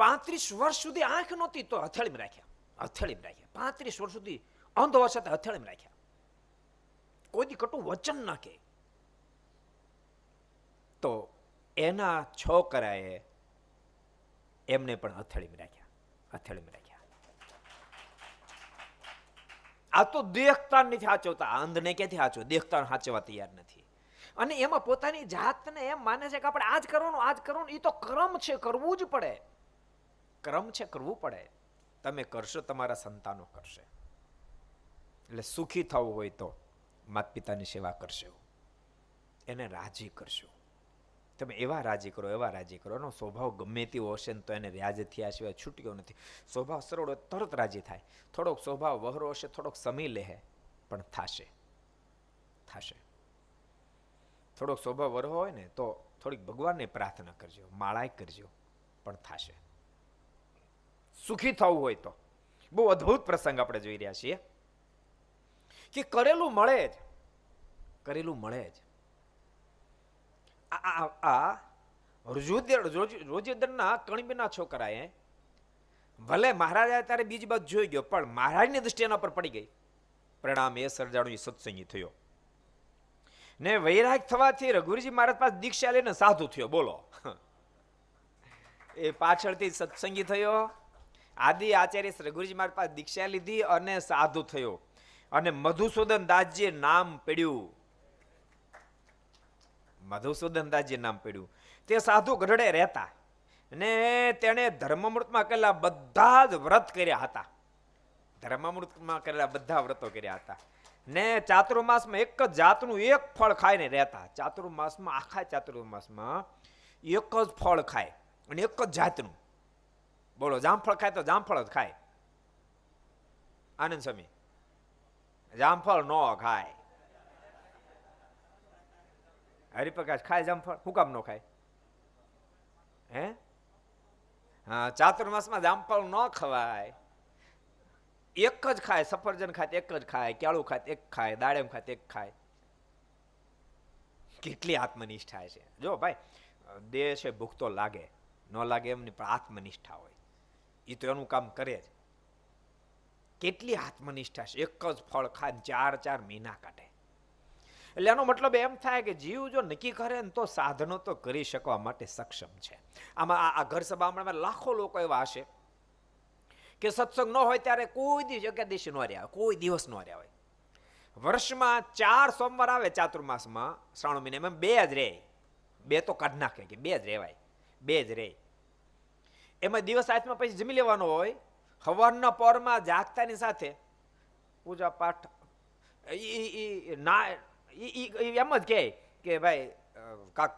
પાંત્રીસ વર્ષ સુધી આંખ નહોતી તો હથેળીમાં રાખ્યા હથેળીમાં રાખ્યા પાંત્રીસ વર્ષ સુધી અંધ હોવા છતાં હથેળીમાં રાખ્યા કોઈ કટું વચન ના કે તો એના છોકરાએ એમને પણ હથેળીમાં રાખ્યા હથેળીમાં રાખ્યા આ તો દેખતા નથી હાચવતા અંધને ક્યાંથી હાચવો દેખતા હાચવા તૈયાર નથી અને એમાં પોતાની જાતને એમ માને છે કે આપણે આ જ કરવાનું આ જ કરવાનું એ તો ક્રમ છે કરવું જ પડે ક્રમ છે કરવું પડે તમે કરશો તમારા સંતાનો કરશે એટલે સુખી થવું હોય તો માતા પિતાની સેવા કરશો એને રાજી કરશો તમે એવા રાજી કરો એવા રાજી કરો એનો સ્વભાવ ગમે તેવો હશે ને તો એને વ્યાજ થયા સિવાય છૂટ્યો નથી સ્વભાવ સરળ હોય તરત રાજી થાય થોડોક સ્વભાવ વહરો હશે થોડોક સમી લે પણ થાશે થાશે થોડોક સ્વભાવ વરહો હોય ને તો થોડીક ભગવાનને પ્રાર્થના કરજો માળાય કરજો પણ થશે સુખી થવું હોય તો બહુ અદ્ભુત પ્રસંગ આપણે જોઈ રહ્યા છીએ કે કરેલું મળે જ કરેલું મળે જ આ રોજોદરના કણબીના છોકરાએ ભલે મહારાજા ત્યારે બીજી બાજુ જોઈ ગયો પણ મહારાજની દ્રષ્ટિ એના પર પડી ગઈ પરિણામ એ સર્જાણું સત્સંગી થયો ને વૈરાગ થવાથી રઘુવીરજી મહારાજ પાસે દીક્ષા લઈને સાધુ થયો બોલો એ પાછળથી સત્સંગી થયો આદિ આચાર્ય રઘુવીરજી મહારાજ પાસે દીક્ષા લીધી અને સાધુ થયો અને મધુસૂદન દાસજીએ નામ પડ્યું મધુસૂદન દાસજી નામ પડ્યું તે સાધુ ગઢડે રહેતા ને તેણે ધર્મમૃતમાં કરેલા બધા જ વ્રત કર્યા હતા ધર્મમૃતમાં કરેલા બધા વ્રતો કર્યા હતા ને ચાતુર્માસમાં એક જ જાતનું એક ફળ ખાઈને રહેતા ચાતુર્માસમાં આખા ચાતુર્માસમાં એક જ ફળ ખાય અને એક જ જાતનું બોલો જામફળ ખાય તો જામફળ જ ખાય આનંદ સ્વામી જામફળ ન ખાય હરિપ્રકાશ ખાય જામફળ હું કામ ન ખાય હે હા ચાતુર્માસમાં જામફળ ન ખવાય એક જ ખાય સફરજન ખાત એક જ ખાય કેળું ખાત એક ખાય દાડમ ખાત એક ખાય કેટલી આત્મનિષ્ઠા છે જો ભાઈ દેહ છે ભૂખ તો લાગે ન લાગે એમની પણ આત્મનિષ્ઠા હોય એ તો એનું કામ કરે જ કેટલી આત્મનિષ્ઠા છે એક જ ફળ ખાય ચાર ચાર મહિના કાઢે એટલે એનો મતલબ એમ થાય કે જીવ જો નક્કી કરે ને તો સાધનો તો કરી શકવા માટે સક્ષમ છે આમાં આ ઘર સભામાં લાખો લોકો એવા હશે કે સત્સંગ ન હોય ત્યારે કોઈ દિવસ એકાદશી ન રહ્યા કોઈ દિવસ ન રહ્યા હોય વર્ષમાં ચાર સોમવાર આવે ચાતુર્માસમાં શ્રાવણ એમાં બે જ રહે બે તો કાઢ નાખે કે બે જ રહેવાય બે જ રે એમાં દિવસ હાથમાં પછી જમી લેવાનો હોય હવારના પરમાં જાગતાની સાથે પૂજા પાઠ ના એમ જ કહે કે ભાઈ કાક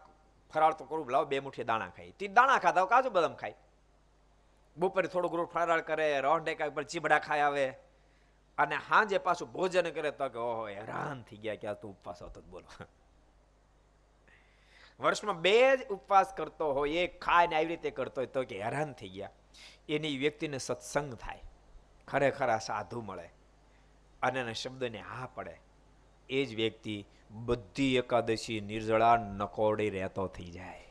ફરાળ તો કરું લાવ બે મુઠ્ઠી દાણા ખાય તે દાણા ખાતા હોય કાજુ બદામ ખાય બપોરે થોડું રૂટ ફરાળ કરે રોહ ડેકા પર ચીબડા ખાઈ આવે અને હાંજે પાછું ભોજન કરે તો કે ઓહો હેરાન થઈ ગયા કે આ તું ઉપવાસ હતો બોલો વર્ષમાં બે જ ઉપવાસ કરતો હોય એ ખાઈને આવી રીતે કરતો હોય તો કે હેરાન થઈ ગયા એની વ્યક્તિને સત્સંગ થાય ખરેખર આ સાધુ મળે અને એના શબ્દને હા પડે એ જ વ્યક્તિ બધી એકાદશી નિર્જળા નકોડી રહેતો થઈ જાય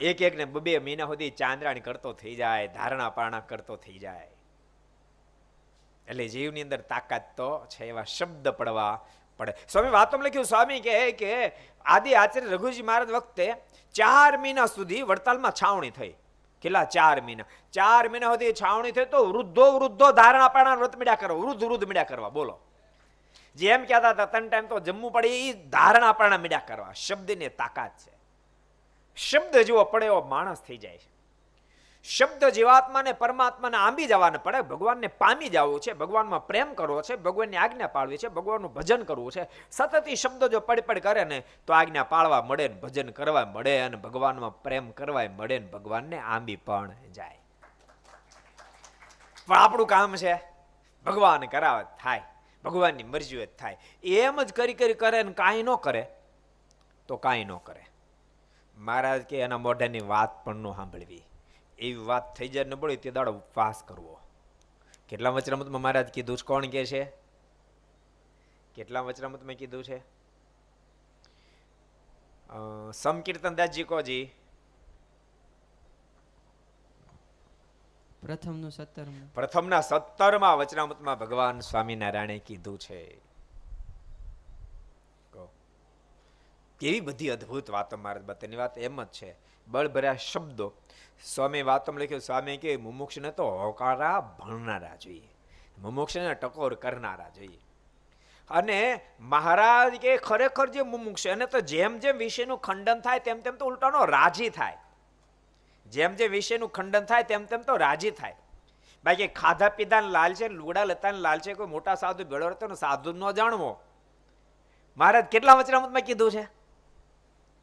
એક એક ને બે મહિના સુધી ચાંદરાણ કરતો થઈ જાય ધારણા પારણા કરતો થઈ જાય એટલે જીવની અંદર તાકાત તો છે એવા શબ્દ પડવા પડે સ્વામી વાતોમાં લખ્યું સ્વામી કહે કે આદિ આચાર્ય રઘુજી મહારાજ વખતે ચાર મહિના સુધી વડતાલમાં છાવણી થઈ કેટલા ચાર મહિના ચાર મહિના સુધી છાવણી થઈ તો વૃદ્ધો વૃદ્ધો ધારણા પારણા વ્રત મીડ્યા કરો વૃદ્ધ વૃદ્ધ મીડ્યા કરવા બોલો જેમ કહેતા હતા ત્રણ ટાઈમ તો જમવું પડે એ ધારણા પારણા મીડ્યા કરવા શબ્દની તાકાત છે શબ્દ જેવો પડે એવો માણસ થઈ જાય છે શબ્દ જીવાત્માને પરમાત્માને આંબી જવાને પડે ભગવાનને પામી જવું છે ભગવાનમાં પ્રેમ કરવો છે ભગવાનની આજ્ઞા પાળવી છે ભગવાનનું ભજન કરવું છે સતત એ શબ્દ જો પડપડ કરે ને તો આજ્ઞા પાળવા મળે ને ભજન કરવા મળે અને ભગવાનમાં પ્રેમ કરવાય મળે ને ભગવાનને આંબી પણ જાય પણ આપણું કામ છે ભગવાન કરાવે થાય ભગવાનની મરજી થાય એમ જ કરી કરી કરે ને કાંઈ ન કરે તો કાંઈ ન કરે મહારાજ કે એના મોઢાની વાત પણ ન સાંભળવી એવી વાત થઈ જાય ન પડી તે દાડો ઉપવાસ કરવો કેટલા વચરામતમાં મહારાજ કીધું કોણ કે છે કેટલા વચરામતમાં કીધું છે સમકીર્તન દાસજી કોજી પ્રથમ પ્રથમનું સત્તર પ્રથમના સત્તરમાં વચનામૃતમાં ભગવાન સ્વામિનારાયણે કીધું છે કેવી બધી અદ્ભુત વાતો મહારાજ બતાની વાત એમ જ છે બળભર્યા શબ્દો સ્વામી વાતોમાં લખ્યું સ્વામી કે મુમુક્ષને તો હોકારા ભણનારા જોઈએ મુમુક્ષને ટકોર કરનારા જોઈએ અને મહારાજ કે ખરેખર જે મુમુક્ષ અને તો જેમ જેમ વિષયનું ખંડન થાય તેમ તેમ તો ઉલટાનો રાજી થાય જેમ જેમ વિષયનું ખંડન થાય તેમ તેમ તો રાજી થાય બાકી ખાધા પીધા લાલ છે લુગડા લતા લાલ છે કોઈ મોટા સાધુ ભેળો રહેતો સાધુ ન જાણવો મહારાજ કેટલા વચરામત વચનામતમાં કીધું છે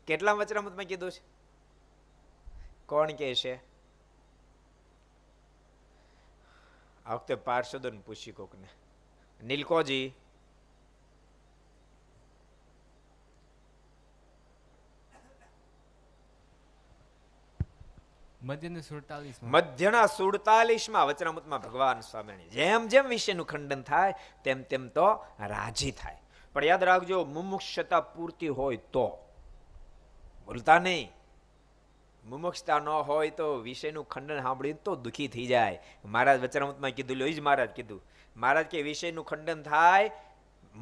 કેટલા વચરામૃતમાં કીધું છે કોણ કે છે આ વખતે પાર્ષદોને પૂછી કોકને નીલકોજી મધ્યના સુડતાલીસમાં વચનામૃતમાં ભગવાન સ્વામી જેમ જેમ વિષયનું ખંડન થાય તેમ તેમ તો રાજી થાય પણ યાદ રાખજો મુમુક્ષતા પૂરતી હોય તો ભૂલતા નહીં મુમુક્ષતા ન હોય તો વિષયનું ખંડન સાંભળીને તો દુઃખી થઈ જાય મહારાજ વચરામૃતમાં કીધું લો જ મહારાજ કીધું મહારાજ કે વિષયનું ખંડન થાય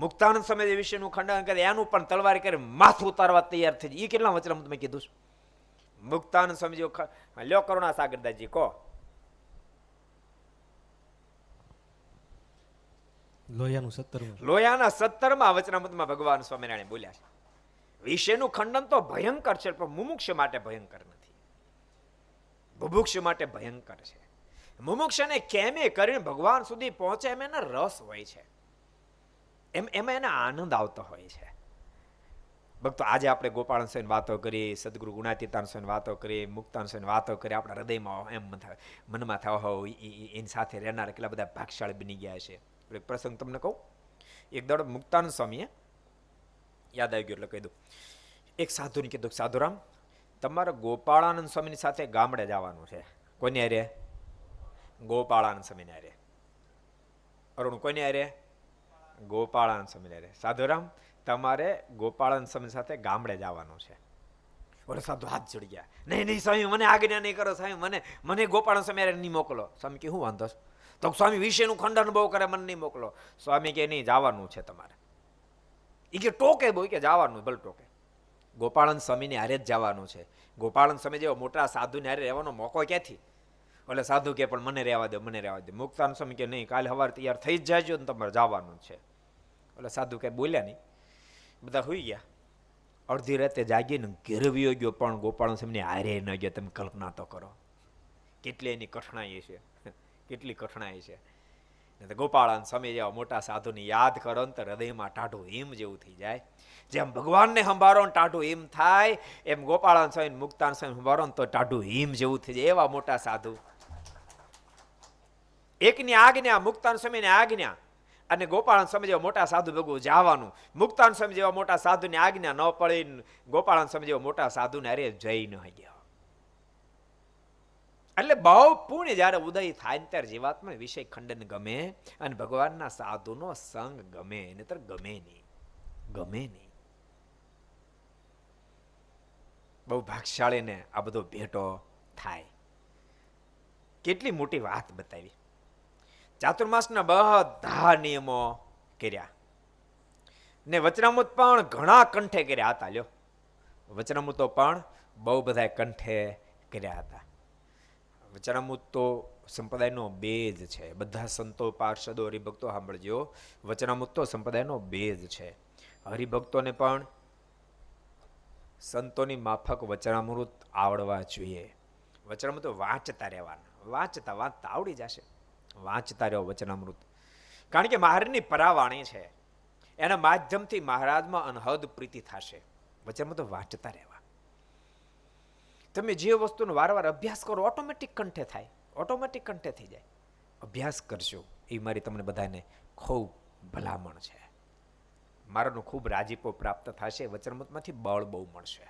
મુક્તાનંદ સમય જે વિષયનું ખંડન કરે એનું પણ તલવાર કરે માથું ઉતારવા તૈયાર થઈ જાય એ કેટલા વચરામૃતમાં કીધું મુક્તાનંદ સમજો લ્યો કરુણા સાગરદાસજી કહો લોયાનું સત્તરમું લોયાના સત્તરમાં વચનામૃતમાં ભગવાન સ્વામિનારાયણ બોલ્યા છે વિશેનું ખંડન તો ભયંકર છે પણ મુમુક્ષ માટે ભયંકર નથી બુભુક્ષ માટે ભયંકર છે મુમુક્ષને કેમે કરીને ભગવાન સુધી પહોંચે એમ એને રસ હોય છે એમ એમાં એને આનંદ આવતો હોય છે ભક્તો આજે આપણે ગોપાલ સ્વામી વાતો કરી સદગુરુ ગુણાતીતાન સ્વામી વાતો કરી મુક્તાન સેન વાતો કરી આપણા હૃદયમાં એમ મનમાં થાય હો એની સાથે રહેનાર કેટલા બધા ભાગશાળી બની ગયા છે પ્રસંગ તમને કહું એક દળ મુક્તાન સ્વામીએ યાદ આવી ગયું એટલે કહી દઉં એક સાધુને કીધું કે સાધુરામ તમારે ગોપાળાનંદ સ્વામીની સાથે ગામડે જવાનું છે કોને અરે ગોપાળાનંદ સ્વામીને અરે અરુણ કોને અરે ગોપાળાનંદ સ્વામીને અરે સાધુરામ તમારે ગોપાળાનંદ સ્વામી સાથે ગામડે જવાનું છે ઓલે સાધુ હાથ જોડી ગયા નહીં નહીં સ્વામી મને આજ્ઞા નહીં કરો સ્વામી મને મને ગોપાળન સ્વામી નહીં મોકલો સ્વામી કે હું વાંધો તો સ્વામી વિશેનું ખંડન બહુ કરે મને નહીં મોકલો સ્વામી કે નહીં જવાનું છે તમારે એ કે ટોકે બહુ કે જવાનું ભલે ટોકે ગોપાળન સ્વામીની હારે જ જવાનું છે ગોપાળન સ્વામી જેવા મોટા સાધુને હારે રહેવાનો મોકો ક્યાંથી એટલે સાધુ કે પણ મને રહેવા દો મને રહેવા દો મુક્તાન સ્વામી કે નહીં કાલે સવારે તૈયાર થઈ જ જાય ને તમારે જવાનું છે એટલે સાધુ કાંઈ બોલ્યા નહીં બધા હોઈ ગયા અડધી રાતે જાગીને ઘેરવ્યો ગયો પણ ગોપાળન સ્વામીની હારે ન ગયા તમે કલ્પના તો કરો કેટલી એની કઠણાઈ છે (laughs) કેટલી કઠણાઈ છે ગોપાળન સ્વામી જેવા મોટા સાધુની યાદ કરો ને તો હૃદયમાં ટાઢું હિમ જેવું થઈ જાય જેમ ભગવાનને સંભાળો ને ટાઢું હિમ થાય એમ ગોપાળન સ્વામી મુક્તાન સ્વામી સંભાળો ને તો ટાઢું હિમ જેવું થઈ જાય એવા મોટા સાધુ એકની આજ્ઞા મુક્તાન સ્વામીની આજ્ઞા અને ગોપાળન સમય જેવા મોટા સાધુ ભેગું જવાનું મુક્તાન સ્વામી જેવા મોટા સાધુની આજ્ઞા ન પડી ગોપાળન સમય જેવા મોટા સાધુને અરે જઈ ન ગયા એટલે બહુ પુણ્ય જ્યારે ઉદય થાય ત્યારે જીવાત્મા વિષય ખંડન ગમે અને ભગવાનના સાધુનો સંગ ગમે નહીતર ગમે નહીં ગમે નહીં બહુ ભાગશાળીને આ બધો ભેટો થાય કેટલી મોટી વાત બતાવી ચાતુર્માસના બધા નિયમો કર્યા ને વચનામૃત પણ ઘણા કંઠે કર્યા હતા લ્યો વચનામૃતો પણ બહુ બધા કંઠે કર્યા હતા વચનામૃત તો સંપ્રદાયનો બેજ છે બધા સંતો પાર્ષદો હરિભક્તો સાંભળજો વચનામૃત તો સંપ્રદાયનો બેજ છે હરિભક્તોને પણ સંતોની માફક વચનામૃત આવડવા જોઈએ વચનામૃત વાંચતા રહેવાના વાંચતા વાંચતા આવડી જશે વાંચતા રહ્યો વચનામૃત કારણ કે મહારાજની પરાવાણી છે એના માધ્યમથી મહારાજમાં અનહદ પ્રીતિ થશે વચનામૃત વાંચતા રહેવા તમે જે વસ્તુનો વારંવાર અભ્યાસ કરો ઓટોમેટિક કંઠે થાય ઓટોમેટિક કંઠે થઈ જાય અભ્યાસ કરશો એ મારી તમને બધાને ખૂબ ભલામણ છે મારાનો ખૂબ રાજીપો પ્રાપ્ત થશે વચનમતમાંથી બળ બહુ મળશે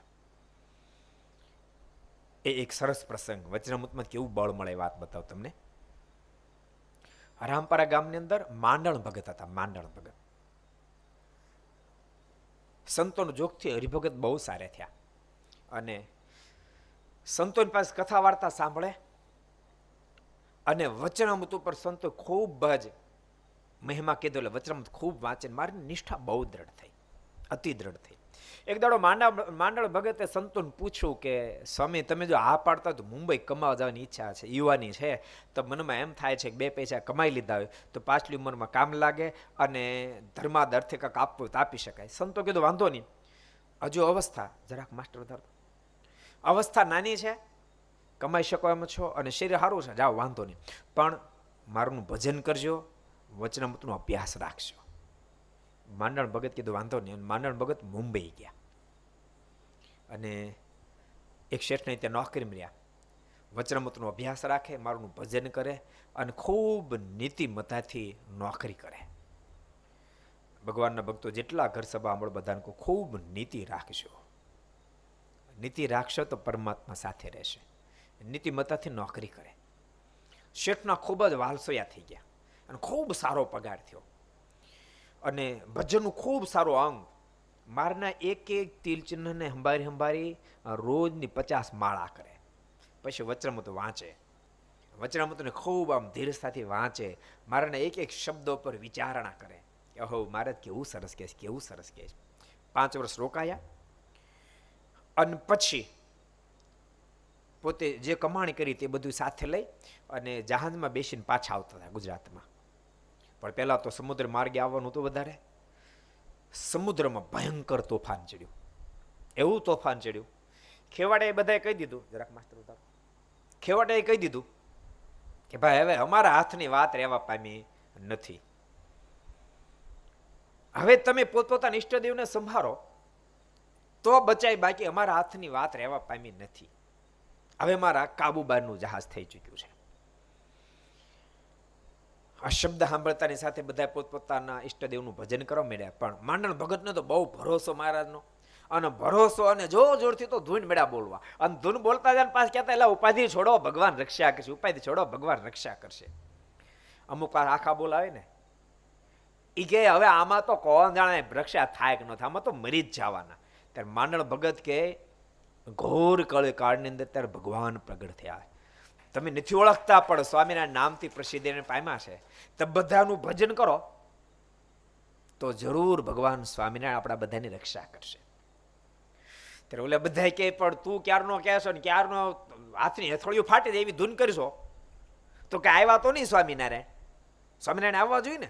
એ એક સરસ પ્રસંગ વચનામૃતમાં કેવું બળ મળે વાત બતાવું તમને રામપારા ગામની અંદર માંડણ ભગત હતા માંડણ ભગત સંતોનો જોગથી હરિભગત બહુ સારા થયા અને સંતોન પાસે કથા વાર્તા સાંભળે અને વચનામૃત ઉપર સંતો ખૂબ જ મહેમા કીધો એટલે વચનામૃત ખૂબ વાંચે મારી નિષ્ઠા બહુ દ્રઢ થઈ અતિ દ્રઢ થઈ એક દાડો માંડા માંડળ ભગતે સંતોન પૂછ્યું કે સ્વામી તમે જો આ પાડતા તો મુંબઈ કમાવા જવાની ઈચ્છા છે યુવાની છે તો મનમાં એમ થાય છે કે બે પૈસા કમાઈ લીધા હોય તો પાછલી ઉંમરમાં કામ લાગે અને ધર્માદ અર્થે કાંક આપવું તો આપી શકાય સંતો કીધું વાંધો નહીં હજુ અવસ્થા જરાક માસ્ટર ધર્મ અવસ્થા નાની છે કમાઈ શકો એમ છો અને શરીર સારું છે જાઓ વાંધો નહીં પણ મારું ભજન કરજો વચનામૃતનો અભ્યાસ રાખજો માંડણ ભગત કીધું વાંધો નહીં અને માંડણ ભગત મુંબઈ ગયા અને એક શેઠને ત્યાં નોકરી મળ્યા વચનામૃતનો અભ્યાસ રાખે મારું ભજન કરે અને ખૂબ નીતિમતાથી નોકરી કરે ભગવાનના ભક્તો જેટલા ઘર સભા મળે બધાને ખૂબ નીતિ રાખજો નીતિ રાખશો તો પરમાત્મા સાથે રહેશે નીતિમત્તાથી નોકરી કરે શેઠના ખૂબ જ વાલસોયા થઈ ગયા અને ખૂબ સારો પગાર થયો અને ભજનનું ખૂબ સારો અંગ મારના એક એક તિલચિહ્નને હંભારી હંભારી રોજની પચાસ માળા કરે પછી વચરામૃત વાંચે વચરામૃતને ખૂબ આમ ધીરજતાથી વાંચે મારાના એક એક શબ્દો પર વિચારણા કરે અહો મહારાજ કેવું સરસ કહેશ કેવું સરસ કહેશ પાંચ વર્ષ રોકાયા અને પછી પોતે જે કમાણી કરી તે બધું સાથે લઈ અને જહાજમાં બેસીને પાછા આવતા હતા ગુજરાતમાં પણ પહેલાં તો સમુદ્ર માર્ગે આવવાનું હતું વધારે સમુદ્રમાં ભયંકર તોફાન ચડ્યું એવું તોફાન ચડ્યું ખેવાડાએ બધાએ કહી દીધું જરાક માસ્ટર ઉતારો ખેવાડાએ કહી દીધું કે ભાઈ હવે અમારા હાથની વાત રહેવા પામી નથી હવે તમે પોતપોતાના ઈષ્ટદેવને સંભાળો તો બચાય બાકી અમારા હાથની વાત રહેવા પામી નથી હવે મારા કાબુબારનું જહાજ થઈ ચૂક્યું છે આ શબ્દ સાંભળતાની સાથે બધા પોતપોતાના ઈષ્ટદેવનું ભજન કરવા મળ્યા પણ માંડણ ભગતને તો બહુ ભરોસો મહારાજનો અને ભરોસો અને જોર જોરથી તો ધૂન મેળા બોલવા અને ધૂન બોલતા જાય પાછ કહેતા એટલે ઉપાધિ છોડો ભગવાન રક્ષા કરશે ઉપાધિ છોડો ભગવાન રક્ષા કરશે અમુક વાર આખા બોલાવે ને એ કે હવે આમાં તો કોણ જાણે રક્ષા થાય કે ન થાય આમાં તો મરી જ જવાના ત્યારે માંડળ ભગત કે ઘોર કળકાળની અંદર ત્યારે ભગવાન પ્રગટ થયા તમે નથી ઓળખતા પણ સ્વામીના નામથી પ્રસિદ્ધિને પામ્યા છે તો બધાનું ભજન કરો તો જરૂર ભગવાન સ્વામિનારાયણ આપણા બધાની રક્ષા કરશે ત્યારે ઓલે બધા કહે પણ તું ક્યારનો કહેશો ને ક્યારનો હાથની હથોળીઓ ફાટી દે એવી ધૂન કરશો તો કે આવ્યા તો નહીં સ્વામિનારાયણ સ્વામિનારાયણ આવવા જોઈએ ને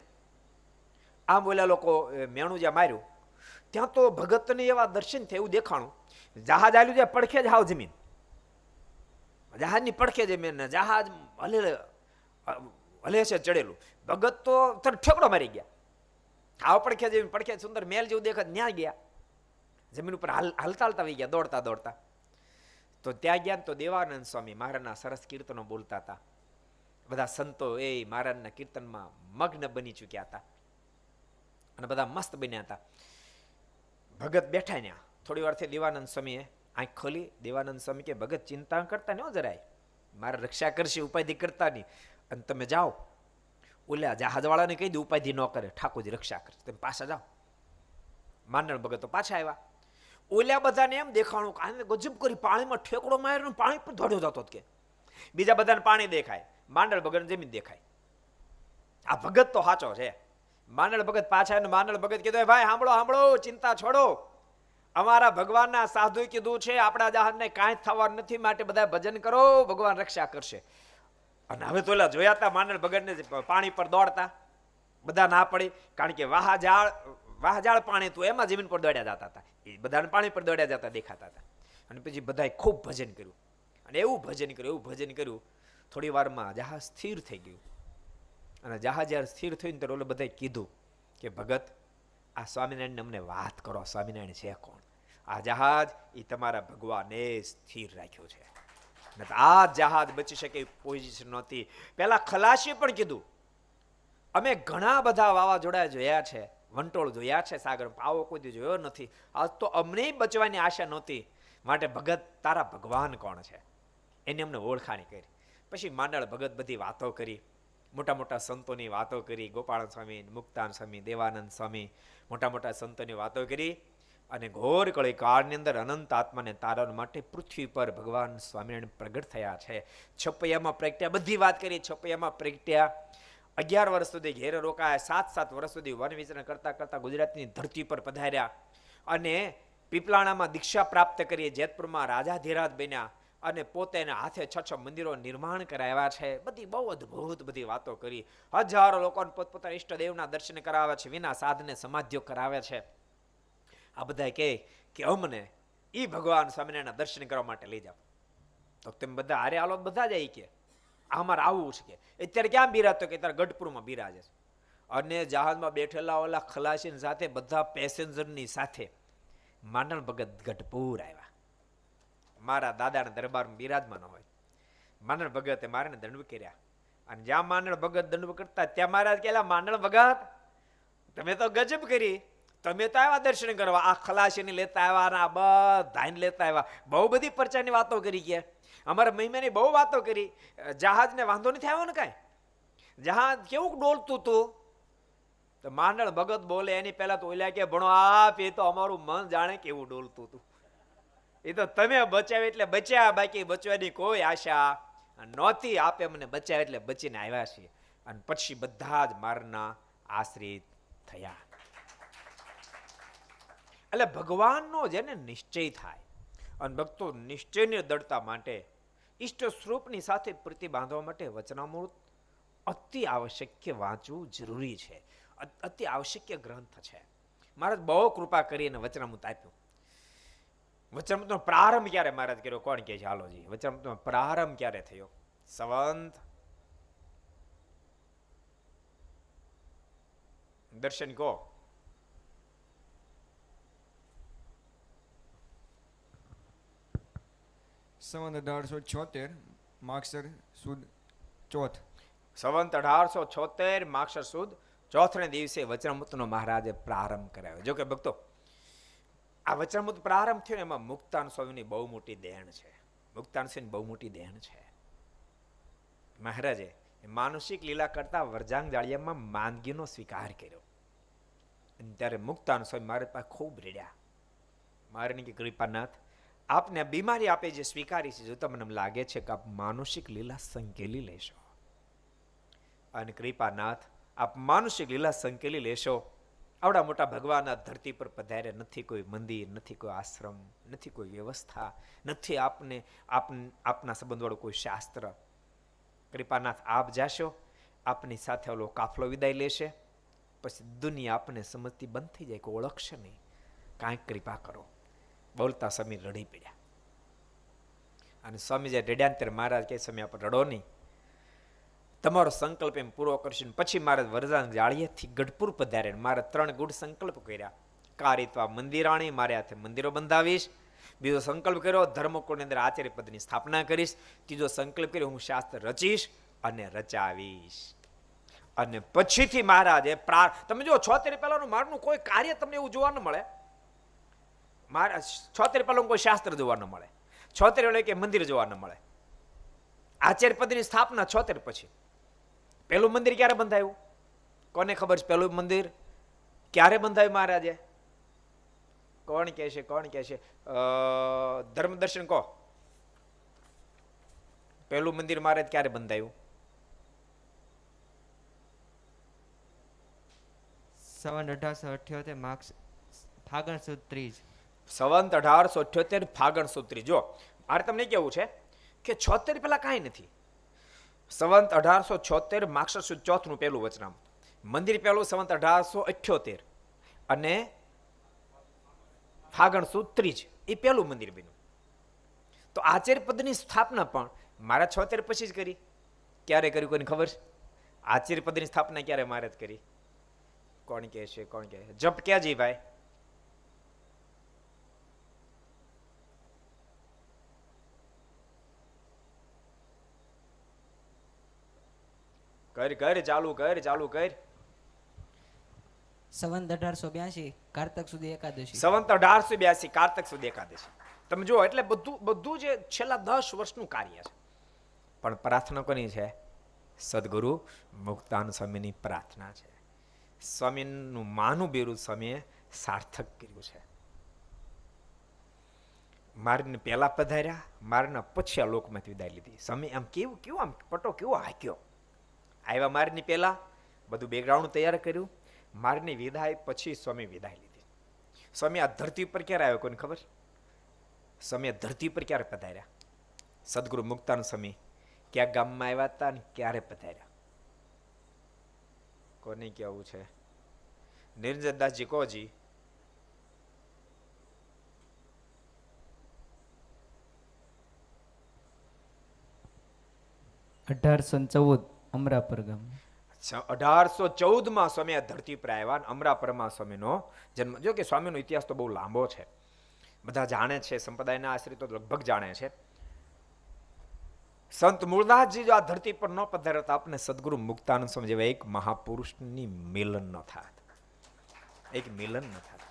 આમ બોલ્યા લોકો મેણું જ્યાં માર્યું ત્યાં તો ભગતને એવા દર્શન એવું દેખાણું જહાજ આવ્યું છે પડખે જ હાવ જમીન જહાજની પડખે જમીન ને જહાજ હલે હલે છે ચડેલું ભગત તો તર ઠેકડો મારી ગયા હાવ પડખે જમીન પડખે સુંદર મેલ જેવું દેખાત ત્યાં ગયા જમીન ઉપર હાલ હાલતા હાલતા આવી ગયા દોડતા દોડતા તો ત્યાં ગયા તો દેવાનંદ સ્વામી મહારાજના સરસ કીર્તનો બોલતા હતા બધા સંતો એ મહારાજના કીર્તનમાં મગ્ન બની ચૂક્યા હતા અને બધા મસ્ત બન્યા હતા ભગત બેઠા ત્યાં થોડી વારથી દેવાનંદ સ્વામીએ આંખ ખોલી દેવાનંદ સ્વામી કે ભગત ચિંતા કરતા ન જરાય મારે રક્ષા કરશે ઉપાધિ કરતા નહીં અને તમે જાઓ ઓલા જહાજવાળાને કહી દે ઉપાધિ ન કરે ઠાકોરજી રક્ષા કરશે તમે પાછા જાઓ માંડણ ભગત તો પાછા આવ્યા ઓલ્યા બધાને એમ દેખાણું આને ગજબ કરી પાણીમાં ઠેકડો માર્યો પાણી પણ ધોડ્યો જતો કે બીજા બધાને પાણી દેખાય માંડળ ભગત જમીન દેખાય આ ભગત તો સાચો છે માનળ ભગત પાછા એને માનળ ભગત કીધું ભાઈ સાંભળો સાંભળો ચિંતા છોડો અમારા ભગવાનના સાધુ કીધું છે આપણા જહાજને કાંઈ થવા નથી માટે બધા ભજન કરો ભગવાન રક્ષા કરશે અને હવે તો જોયા હતા માનલ ભગતને પાણી પર દોડતા બધા ના પડે કારણ કે વાહાજાળ વાહજાળ પાણી તું એમાં જમીન પર દોડ્યા જતા હતા એ બધાને પાણી પર દોડ્યા જતા દેખાતા હતા અને પછી બધાએ ખૂબ ભજન કર્યું અને એવું ભજન કર્યું એવું ભજન કર્યું થોડી વારમાં જહાજ સ્થિર થઈ ગયું અને જહાજ જ્યારે સ્થિર થયું ત્યારે ઓલે બધાએ કીધું કે ભગત આ સ્વામિનારાયણને અમને વાત કરો સ્વામિનારાયણ છે કોણ આ જહાજ એ તમારા ભગવાને સ્થિર રાખ્યું છે આ જહાજ બચી શકે પોઝિશન નહોતી પહેલા ખલાસીએ પણ કીધું અમે ઘણા બધા વાવાઝોડા જોયા છે વંટોળ જોયા છે સાગર પાવો કોઈ જોયો નથી આજ તો અમને બચવાની આશા નહોતી માટે ભગત તારા ભગવાન કોણ છે એની અમને ઓળખાણી કરી પછી માંડળ ભગત બધી વાતો કરી મોટા મોટા સંતોની વાતો કરી ગોપાલ સ્વામી મુક્તાન સ્વામી દેવાનંદ સ્વામી મોટા મોટા સંતોની વાતો કરી અને ઘોર કળી કાળની અંદર અનંત આત્માને તારવા માટે પૃથ્વી પર ભગવાન સ્વામિનારાયણ પ્રગટ થયા છે છપૈયામાં પ્રગટ્યા બધી વાત કરી છપૈયામાં પ્રગટ્યા અગિયાર વર્ષ સુધી ઘેર રોકાયા સાત સાત વર્ષ સુધી વન વિચરણ કરતા કરતા ગુજરાતની ધરતી પર પધાર્યા અને પીપલાણામાં દીક્ષા પ્રાપ્ત કરી જેતપુરમાં રાજાધિરાજ બન્યા અને પોતે હાથે છ છ મંદિરો નિર્માણ કરાવ્યા છે બધી બહુ અદ્ભુત બધી વાતો કરી હજારો લોકોને પોતપોતાના ઈષ્ટદેવના દર્શન કરાવે છે વિના સાધને સમાધિઓ કરાવે છે આ બધા કહે કે અમને એ ભગવાન સ્વામિનારાયણના દર્શન કરવા માટે લઈ જાઓ તો તમે બધા હારે આલો બધા જાય કે અમારે આવવું છે કે અત્યારે ક્યાં બિરાજતો કે અત્યારે ગઢપુરમાં બિરાજે છે અને જહાજમાં બેઠેલા ઓલા ખલાસીની સાથે બધા પેસેન્જરની સાથે માંડણ ભગત ગઢપુર આવ્યા મારા દાદાના દરબારમાં બિરાજમાન હોય માંડળ ભગતે મારે દંડ કર્યા અને જ્યાં માંડળ ભગત દંડ કરતા ત્યાં મહારાજ કેલા માંડળ ભગત તમે તો ગજબ કરી તમે તો આવ્યા દર્શન કરવા આ ખલાસીને લેતા આવ્યા અને આ બધાને લેતા આવ્યા બહુ બધી પરચાની વાતો કરી ગયા અમારા મહિમાની બહુ વાતો કરી જહાજને વાંધો નથી આવ્યો ને કાંઈ જહાજ કેવું ડોલતું તું તો માંડળ ભગત બોલે એની પહેલાં તો ઓલ્યા કે ભણો આપ એ તો અમારું મન જાણે કેવું ડોલતું હતું એ તો તમે બચાવે એટલે બચ્યા બાકી બચવાની કોઈ આશા નહોતી આપે મને બચાવ્યા એટલે બચીને આવ્યા છે અને પછી બધા જ મારના આશ્રિત થયા એટલે ભગવાનનો જેને નિશ્ચય થાય અને ભક્તો નિશ્ચયને દળતા માટે ઈષ્ટ સ્વરૂપની સાથે પ્રતિ બાંધવા માટે વચનામૃત અતિ આવશ્યક વાંચવું જરૂરી છે અતિ આવશ્યક ગ્રંથ છે મહારાજ બહુ કૃપા કરીને વચનામૃત આપ્યું વચનમૃતનો પ્રારંભ ક્યારે મહારાજ કર્યો કોણ કહે છે હાલોજી વચનમૃતનો પ્રારંભ ક્યારે થયો સંવંત દર્શન કહો સંવંત અઢારસો છોતેર માક્ષર સુદ ચોથ સંવંત અઢારસો છોતેર માક્ષર સુદ ચોથને દિવસે વચનમૃતનો મહારાજે પ્રારંભ કરાવ્યો જોકે ભક્તો આ વચનમૃત પ્રારંભ થયો એમાં મુક્તાન સ્વામીની બહુ મોટી દેણ છે મુક્તાન સ્વામીની બહુ મોટી દેણ છે મહારાજે માનસિક લીલા કરતા વરજાંગ દાળિયામાં માંદગીનો સ્વીકાર કર્યો ત્યારે મુક્તાન સ્વામી મારે પાસે ખૂબ રેડ્યા મારની કે કૃપાનાથ આપને બીમારી આપે જે સ્વીકારી છે જો તમને લાગે છે કે આપ માનસિક લીલા સંકેલી લેશો અને કૃપાનાથ આપ માનસિક લીલા સંકેલી લેશો આવડા મોટા ભગવાન આ ધરતી પર પધારે નથી કોઈ મંદિર નથી કોઈ આશ્રમ નથી કોઈ વ્યવસ્થા નથી આપને આપ આપના સંબંધવાળું કોઈ શાસ્ત્ર કૃપાનાથ આપ જાશો આપની સાથે ઓલો કાફલો વિદાય લેશે પછી દુનિયા આપને સમજતી બંધ થઈ જાય કોઈ ઓળખશે નહીં કાંઈક કૃપા કરો બોલતા સમીર રડી પડ્યા અને સ્વામી જ્યારે રડ્યા ત્યારે મહારાજ કહે સમય આપણે રડો નહીં તમારો સંકલ્પ એમ પૂરો કરશે પછી મારે વરદાન જાળીએથી ગઢપુર પધારે મારે ત્રણ ગુડ સંકલ્પ કર્યા કારિત્વા મંદિરાણી મારે હાથે મંદિરો બંધાવીશ બીજો સંકલ્પ કર્યો ધર્મકુળની અંદર આચાર્ય પદની સ્થાપના કરીશ ત્રીજો સંકલ્પ કર્યો હું શાસ્ત્ર રચીશ અને રચાવીશ અને પછીથી મહારાજે પ્રા તમે જો છોતેર પહેલાનું મારનું કોઈ કાર્ય તમને એવું જોવા ન મળે મારા છોતેર પહેલાનું કોઈ શાસ્ત્ર જોવા ન મળે છોતેર એટલે કે મંદિર જોવા ન મળે આચાર્ય પદની સ્થાપના છોતેર પછી પહેલું મંદિર ક્યારે બંધાયું કોને ખબર છે પહેલું મંદિર ક્યારે બંધાયું મહારાજે કોણ કહે છે કોણ કહે છે ધર્મ દર્શન કહો પહેલું મંદિર મહારાજ ક્યારે બંધાયું સવન અઢારસો અઠ્યોતેર માર્ક્સ ફાગણ સુદ ત્રીજ સવંત અઢારસો અઠ્યોતેર ફાગણ સુદ ત્રીજ જો મારે તમને કેવું છે કે છોતેર પેલા કાંઈ નથી સંવંત અઢારસો છોતેર માક્ષર સુદ ચોથનું પહેલું વચનામ મંદિર પહેલું સંવંત અઢારસો અઠ્યોતેર અને ફાગણ સુદ ત્રીજ એ પહેલું મંદિર બન્યું તો આચાર્ય પદની સ્થાપના પણ મારા છોતેર પછી જ કરી ક્યારે કર્યું કોઈને ખબર છે આચાર્ય પદની સ્થાપના ક્યારે મારે જ કરી કોણ કહે છે કોણ કહે છે જપ ક્યાં જઈ ભાઈ કર કર ચાલુ કર ચાલુ કર સવંત અઢારસો બ્યાસી કારતક સુધી એકાદશી સંવંત અઢારસો બ્યાસી કારતક સુધી એકાદશી તમે જુઓ એટલે બધું બધું જે છેલ્લા દસ વર્ષનું કાર્ય છે પણ પ્રાર્થના કોની છે સદગુરુ મુક્તાન સ્વામીની પ્રાર્થના છે સ્વામીનું માનું બિરુદ સ્વામીએ સાર્થક કર્યું છે મારીને પહેલાં પધાર્યા મારના પછી આ લોકમાંથી વિદાય લીધી સ્વામી આમ કેવું કેવું આમ પટો કેવો હાક્યો આવ્યા મારની પહેલા બધું બેકગ્રાઉન્ડ તૈયાર કર્યું મારની વિદાય પછી સ્વામી વિદાય લીધી સ્વામી આ ધરતી ઉપર ક્યારે આવ્યો કોઈને ખબર સ્વામી આ ધરતી ઉપર ક્યારે પધાર્યા સદગુરુ મુક્તાન સ્વામી ક્યાં ગામમાં આવ્યા હતા અને ક્યારે પધાર્યા કોને કેવું છે નિરંજનદાસજી કોજી અઢારસો ચૌદ અમરાપર ગામ અઢારસો ચૌદમાં સ્વામી આ ધરતી પર આવ્યા અમરાપરમાં સ્વામીનો જન્મ જો કે સ્વામીનો ઇતિહાસ તો બહુ લાંબો છે બધા જાણે છે સંપ્રદાયના આશ્રિતો લગભગ જાણે છે સંત મૂળદાસજી જો આ ધરતી પર ન પધાર્યો તો આપને સદગુરુ મુક્તાનંદ સ્વામી જેવા એક મહાપુરુષની મિલન ન થાત એક મિલન ન થાત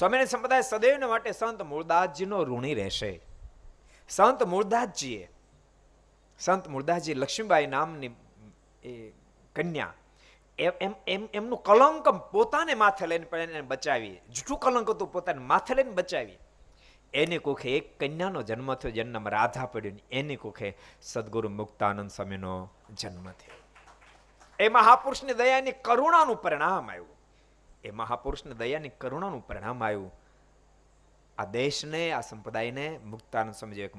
સ્વામીની સંપ્રદાય સદૈવને માટે સંત મૂળદાસજીનો ઋણી રહેશે સંત મૂળદાસજીએ સંત મૂળદાસજી લક્ષ્મીબાઈ નામની એ કન્યા એમ એમ એમનું કલંક પોતાને માથે લઈને પણ એને બચાવી જૂઠું કલંક હતું પોતાને માથે લઈને બચાવી એને કુખે એક કન્યાનો જન્મ થયો જેનું નામ રાધા પડ્યું એની કુખે સદગુરુ મુક્તાનંદ સ્વામીનો જન્મ થયો એ મહાપુરુષની દયાની કરુણાનું પરિણામ આવ્યું એ મહાપુરુષની દયાની કરુણાનું પરિણામ આવ્યું આ દેશને આ સંપ્રદાયને મુક્તાનંદ સ્વામી એક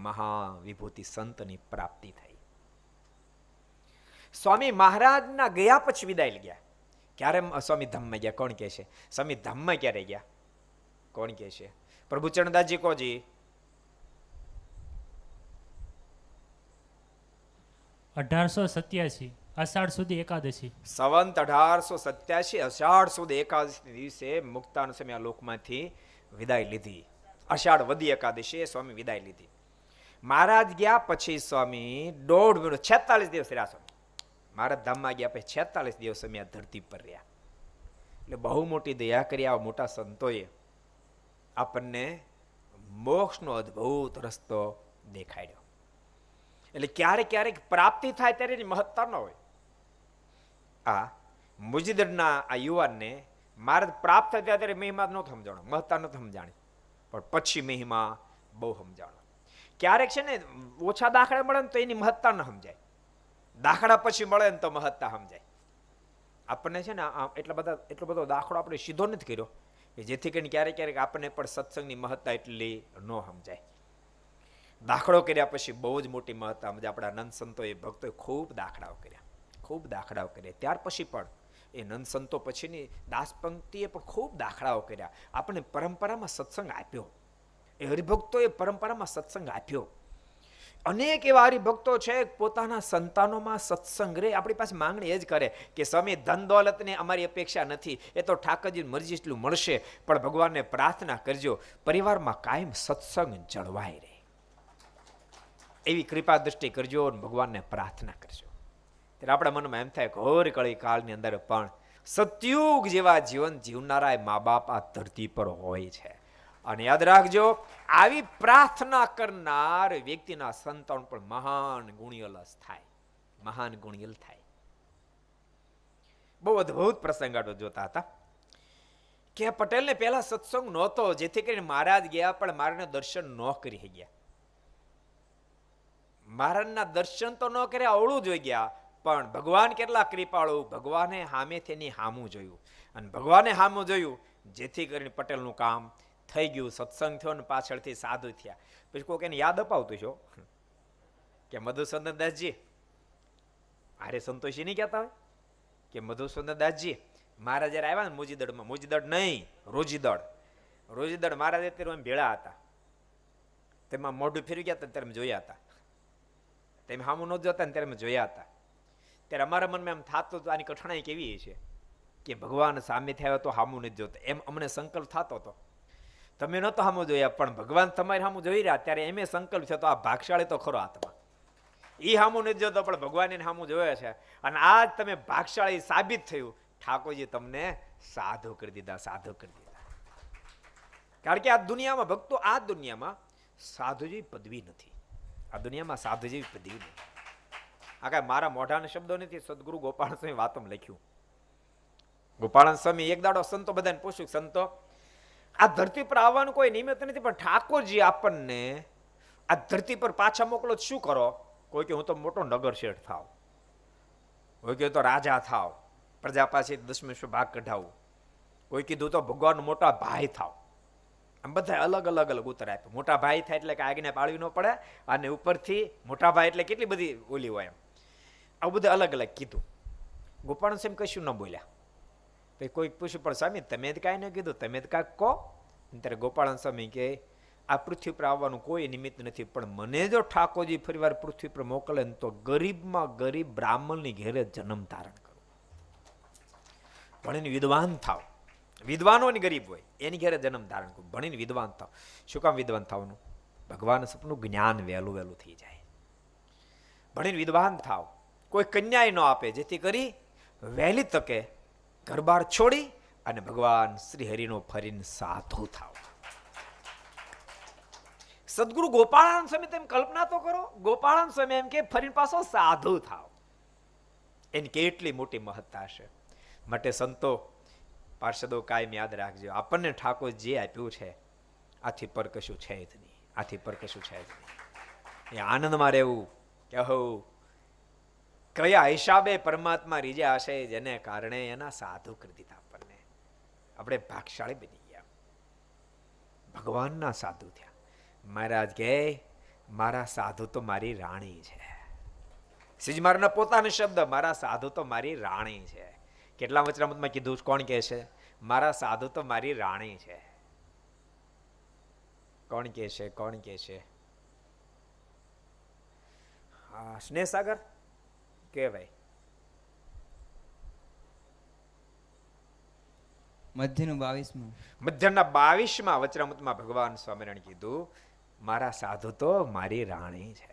વિભૂતિ સંતની પ્રાપ્તિ થઈ સ્વામી મહારાજના ગયા પછી વિદાય ગયા ક્યારે સ્વામી ધામમાં ગયા કોણ કહે છે સ્વામી ધામમાં ક્યારે ગયા કોણ કહે છે પ્રભુ ચરણદાસજી કોજી અઢારસો સત્યાસી અષાઢ સુધી એકાદશી સંવંત અઢારસો સત્યાસી અષાઢ સુધી એકાદશી દિવસે મુક્તાન સમય લોકમાંથી વિદાય લીધી અષાઢ વધી એકાદશી સ્વામી વિદાય લીધી મહારાજ ગયા પછી સ્વામી દોઢ મહિનો છેતાલીસ દિવસ રહ્યા મારા ધામમાં ગયા પછી છેતાલીસ દિવસ અમે આ ધરતી પર રહ્યા એટલે બહુ મોટી દયા કરી આવા મોટા સંતોએ આપણને મોક્ષનો અદ્ભુત રસ્તો દેખાડ્યો એટલે ક્યારેક ક્યારેક પ્રાપ્તિ થાય ત્યારે એની મહત્તા ન હોય આ મુજદરના આ યુવાનને મારે પ્રાપ્ત થયા ત્યારે મહિમા ન સમજાણો મહત્તા ન સમજાણી પણ પછી મહિમા બહુ સમજાણો ક્યારેક છે ને ઓછા દાખલા મળે ને તો એની મહત્તા ન સમજાય દાખલા પછી મળે ને તો મહત્તા સમજાય આપણને છે ને એટલા બધા એટલો બધો દાખલો આપણે સીધો નથી કર્યો કે જેથી કરીને ક્યારેક ક્યારેક આપણને પણ સત્સંગની મહત્તા એટલી ન સમજાય દાખલો કર્યા પછી બહુ જ મોટી મહત્તા સમજાય આપણા નંદ સંતોએ ભક્તોએ ખૂબ દાખલાઓ કર્યા ખૂબ દાખલાઓ કર્યા ત્યાર પછી પણ એ નંદ સંતો પછીની દાસપંક્તિએ પણ ખૂબ દાખલાઓ કર્યા આપણને પરંપરામાં સત્સંગ આપ્યો એ હરિભક્તોએ પરંપરામાં સત્સંગ આપ્યો અનેક એવા હરિભક્તો છે પોતાના સંતાનોમાં સત્સંગ રે આપણી પાસે માંગણી એ જ કરે કે સ્વામી ધન દોલતને અમારી અપેક્ષા નથી એ તો ઠાકરજી મરજી એટલું મળશે પણ ભગવાનને પ્રાર્થના કરજો પરિવારમાં કાયમ સત્સંગ જળવાય રહે એવી કૃપા દ્રષ્ટિ કરજો અને ભગવાનને પ્રાર્થના કરજો ત્યારે આપણા મનમાં એમ થાય કે હોર કળી કાળની અંદર પણ સતયુગ જેવા જીવન જીવનારા મા બાપ આ ધરતી પર હોય છે અને યાદ રાખજો આવી પ્રાર્થના કરનાર વ્યક્તિના સંતાન પણ મહાન ગુણિયલ થાય મહાન ગુણિયલ થાય બહુ અદ્ભુત પ્રસંગ જોતા હતા કે પટેલને પહેલા સત્સંગ નહોતો જેથી કરીને મહારાજ ગયા પણ મારાને દર્શન ન કરી ગયા મહારાજના દર્શન તો ન કર્યા અવળું જોઈ ગયા પણ ભગવાન કેટલા કૃપાળુ ભગવાને હામે તેની હામું જોયું અને ભગવાને હામું જોયું જેથી કરીને પટેલનું કામ થઈ ગયું સત્સંગ થયો ને પાછળથી સાધુ થયા પછી કોઈક એને યાદ અપાવતું છો કે મધુસૂદન દાસજી અરે સંતોષી નહીં કહેતા હોય કે મધુસૂદન દાસજી મારા જ્યારે આવ્યા ને મુજીદળમાં મુજીદળ નહીં રોજીદળ રોજીદળ મહારાજ અત્યારે ભેળા હતા તેમાં મોઢું ફેરવી ગયા હતા ત્યારે અમે જોયા હતા તેમ હામું ન જોતા ને ત્યારે અમે જોયા હતા ત્યારે અમારા મનમાં એમ થતું હતું આની કઠણાઈ કેવી છે કે ભગવાન સામે થયા તો સામું નથી જોતા એમ અમને સંકલ્પ થતો હતો તમે નહોતા સામું જોયા પણ ભગવાન તમારી સામું જોઈ રહ્યા ત્યારે એમે સંકલ્પ છે તો આ ભાગશાળી તો ખરો આત્મા એ સામું નથી જોતો પણ ભગવાન એને સામું જોયો છે અને આજ તમે ભાગશાળી સાબિત થયું ઠાકોરજી તમને સાધુ કરી દીધા સાધુ કરી દીધા કારણ કે આ દુનિયામાં ભક્તો આ દુનિયામાં સાધુજી પદવી નથી આ દુનિયામાં સાધુ પદવી નથી આ કાંઈ મારા મોઢાના શબ્દો નથી સદગુરુ ગોપાલ સ્વામી વાતમ લખ્યું ગોપાલ સ્વામી એક દાડો સંતો બધાને પૂછ્યું સંતો આ ધરતી પર આવવાનું કોઈ નિમિત્ત નથી પણ ઠાકોરજી આપણને આ ધરતી પર પાછા મોકલો શું કરો કોઈ કે હું તો મોટો નગર શેઠ થાવ કોઈ કે તો રાજા થાવ પ્રજા પાસે દસમીસો ભાગ કઢાવું કોઈ કીધું તો ભગવાન મોટા ભાઈ થાવ આમ બધા અલગ અલગ અલગ ઉત્તર આપે મોટા ભાઈ થાય એટલે કે આગને પાળવી ન પડે અને ઉપરથી મોટા ભાઈ એટલે કેટલી બધી બોલી હોય એમ આવું બધું અલગ અલગ કીધું ગોપાલ સિંહ કશું ન બોલ્યા કોઈક પૂછ્યું પણ સ્વામી તમે જ કાંઈ ન કીધું તમે જ કાંઈક કહો ત્યારે ગોપાળન સ્વામી કહે આ પૃથ્વી પર આવવાનું કોઈ નિમિત્ત નથી પણ મને જો ઠાકોરજી ફરીવાર પૃથ્વી પર મોકલે ને તો ગરીબમાં ગરીબ બ્રાહ્મણની ઘેરે જન્મ ધારણ કરો ભણીને વિદ્વાન થાવ વિદ્વાનોની ગરીબ હોય એની ઘેરે જન્મ ધારણ કરો ભણીને વિદ્વાન થાવ શું કામ વિદ્વાન થવાનું ભગવાન સપનું જ્ઞાન વહેલું વહેલું થઈ જાય ભણીને વિદ્વાન થાવ કોઈ કન્યાએ ન આપે જેથી કરી વહેલી તકે ઘરબાર છોડી અને ભગવાન શ્રી હરિનો ફરીને સાધુ થાવ સદગુરુ ગોપાળાન સ્વામી તેમ કલ્પના તો કરો ગોપાળાનંદ સ્વામી એમ કે ફરીને પાછો સાધુ થાવ એની કેટલી મોટી મહત્તા છે માટે સંતો પાર્ષદો કાયમ યાદ રાખજો આપણને ઠાકોર જે આપ્યું છે આથી પર કશું છે જ નહીં આથી પર કશું છે જ નહીં એ આનંદમાં રહેવું કે હું કયા હિસાબે પરમાત્મા રીજે હશે જેને કારણે એના સાધુ કરી દીધા આપણને આપણે ભાગશાળી બની ગયા ભગવાનના સાધુ થયા મહારાજ કહે મારા સાધુ તો મારી રાણી છે સિજમારના પોતાનો શબ્દ મારા સાધુ તો મારી રાણી છે કેટલા વચરામતમાં કીધું કોણ કહે છે મારા સાધુ તો મારી રાણી છે કોણ કે છે કોણ કે છે હા સ્નેહ સાગર કહેવાય મધ્યનું બાવીસમાં મધ્યના બાવીસમાં વચરામૃતમાં ભગવાન સ્વામિનારાયણ કીધું મારા સાધુ તો મારી રાણી છે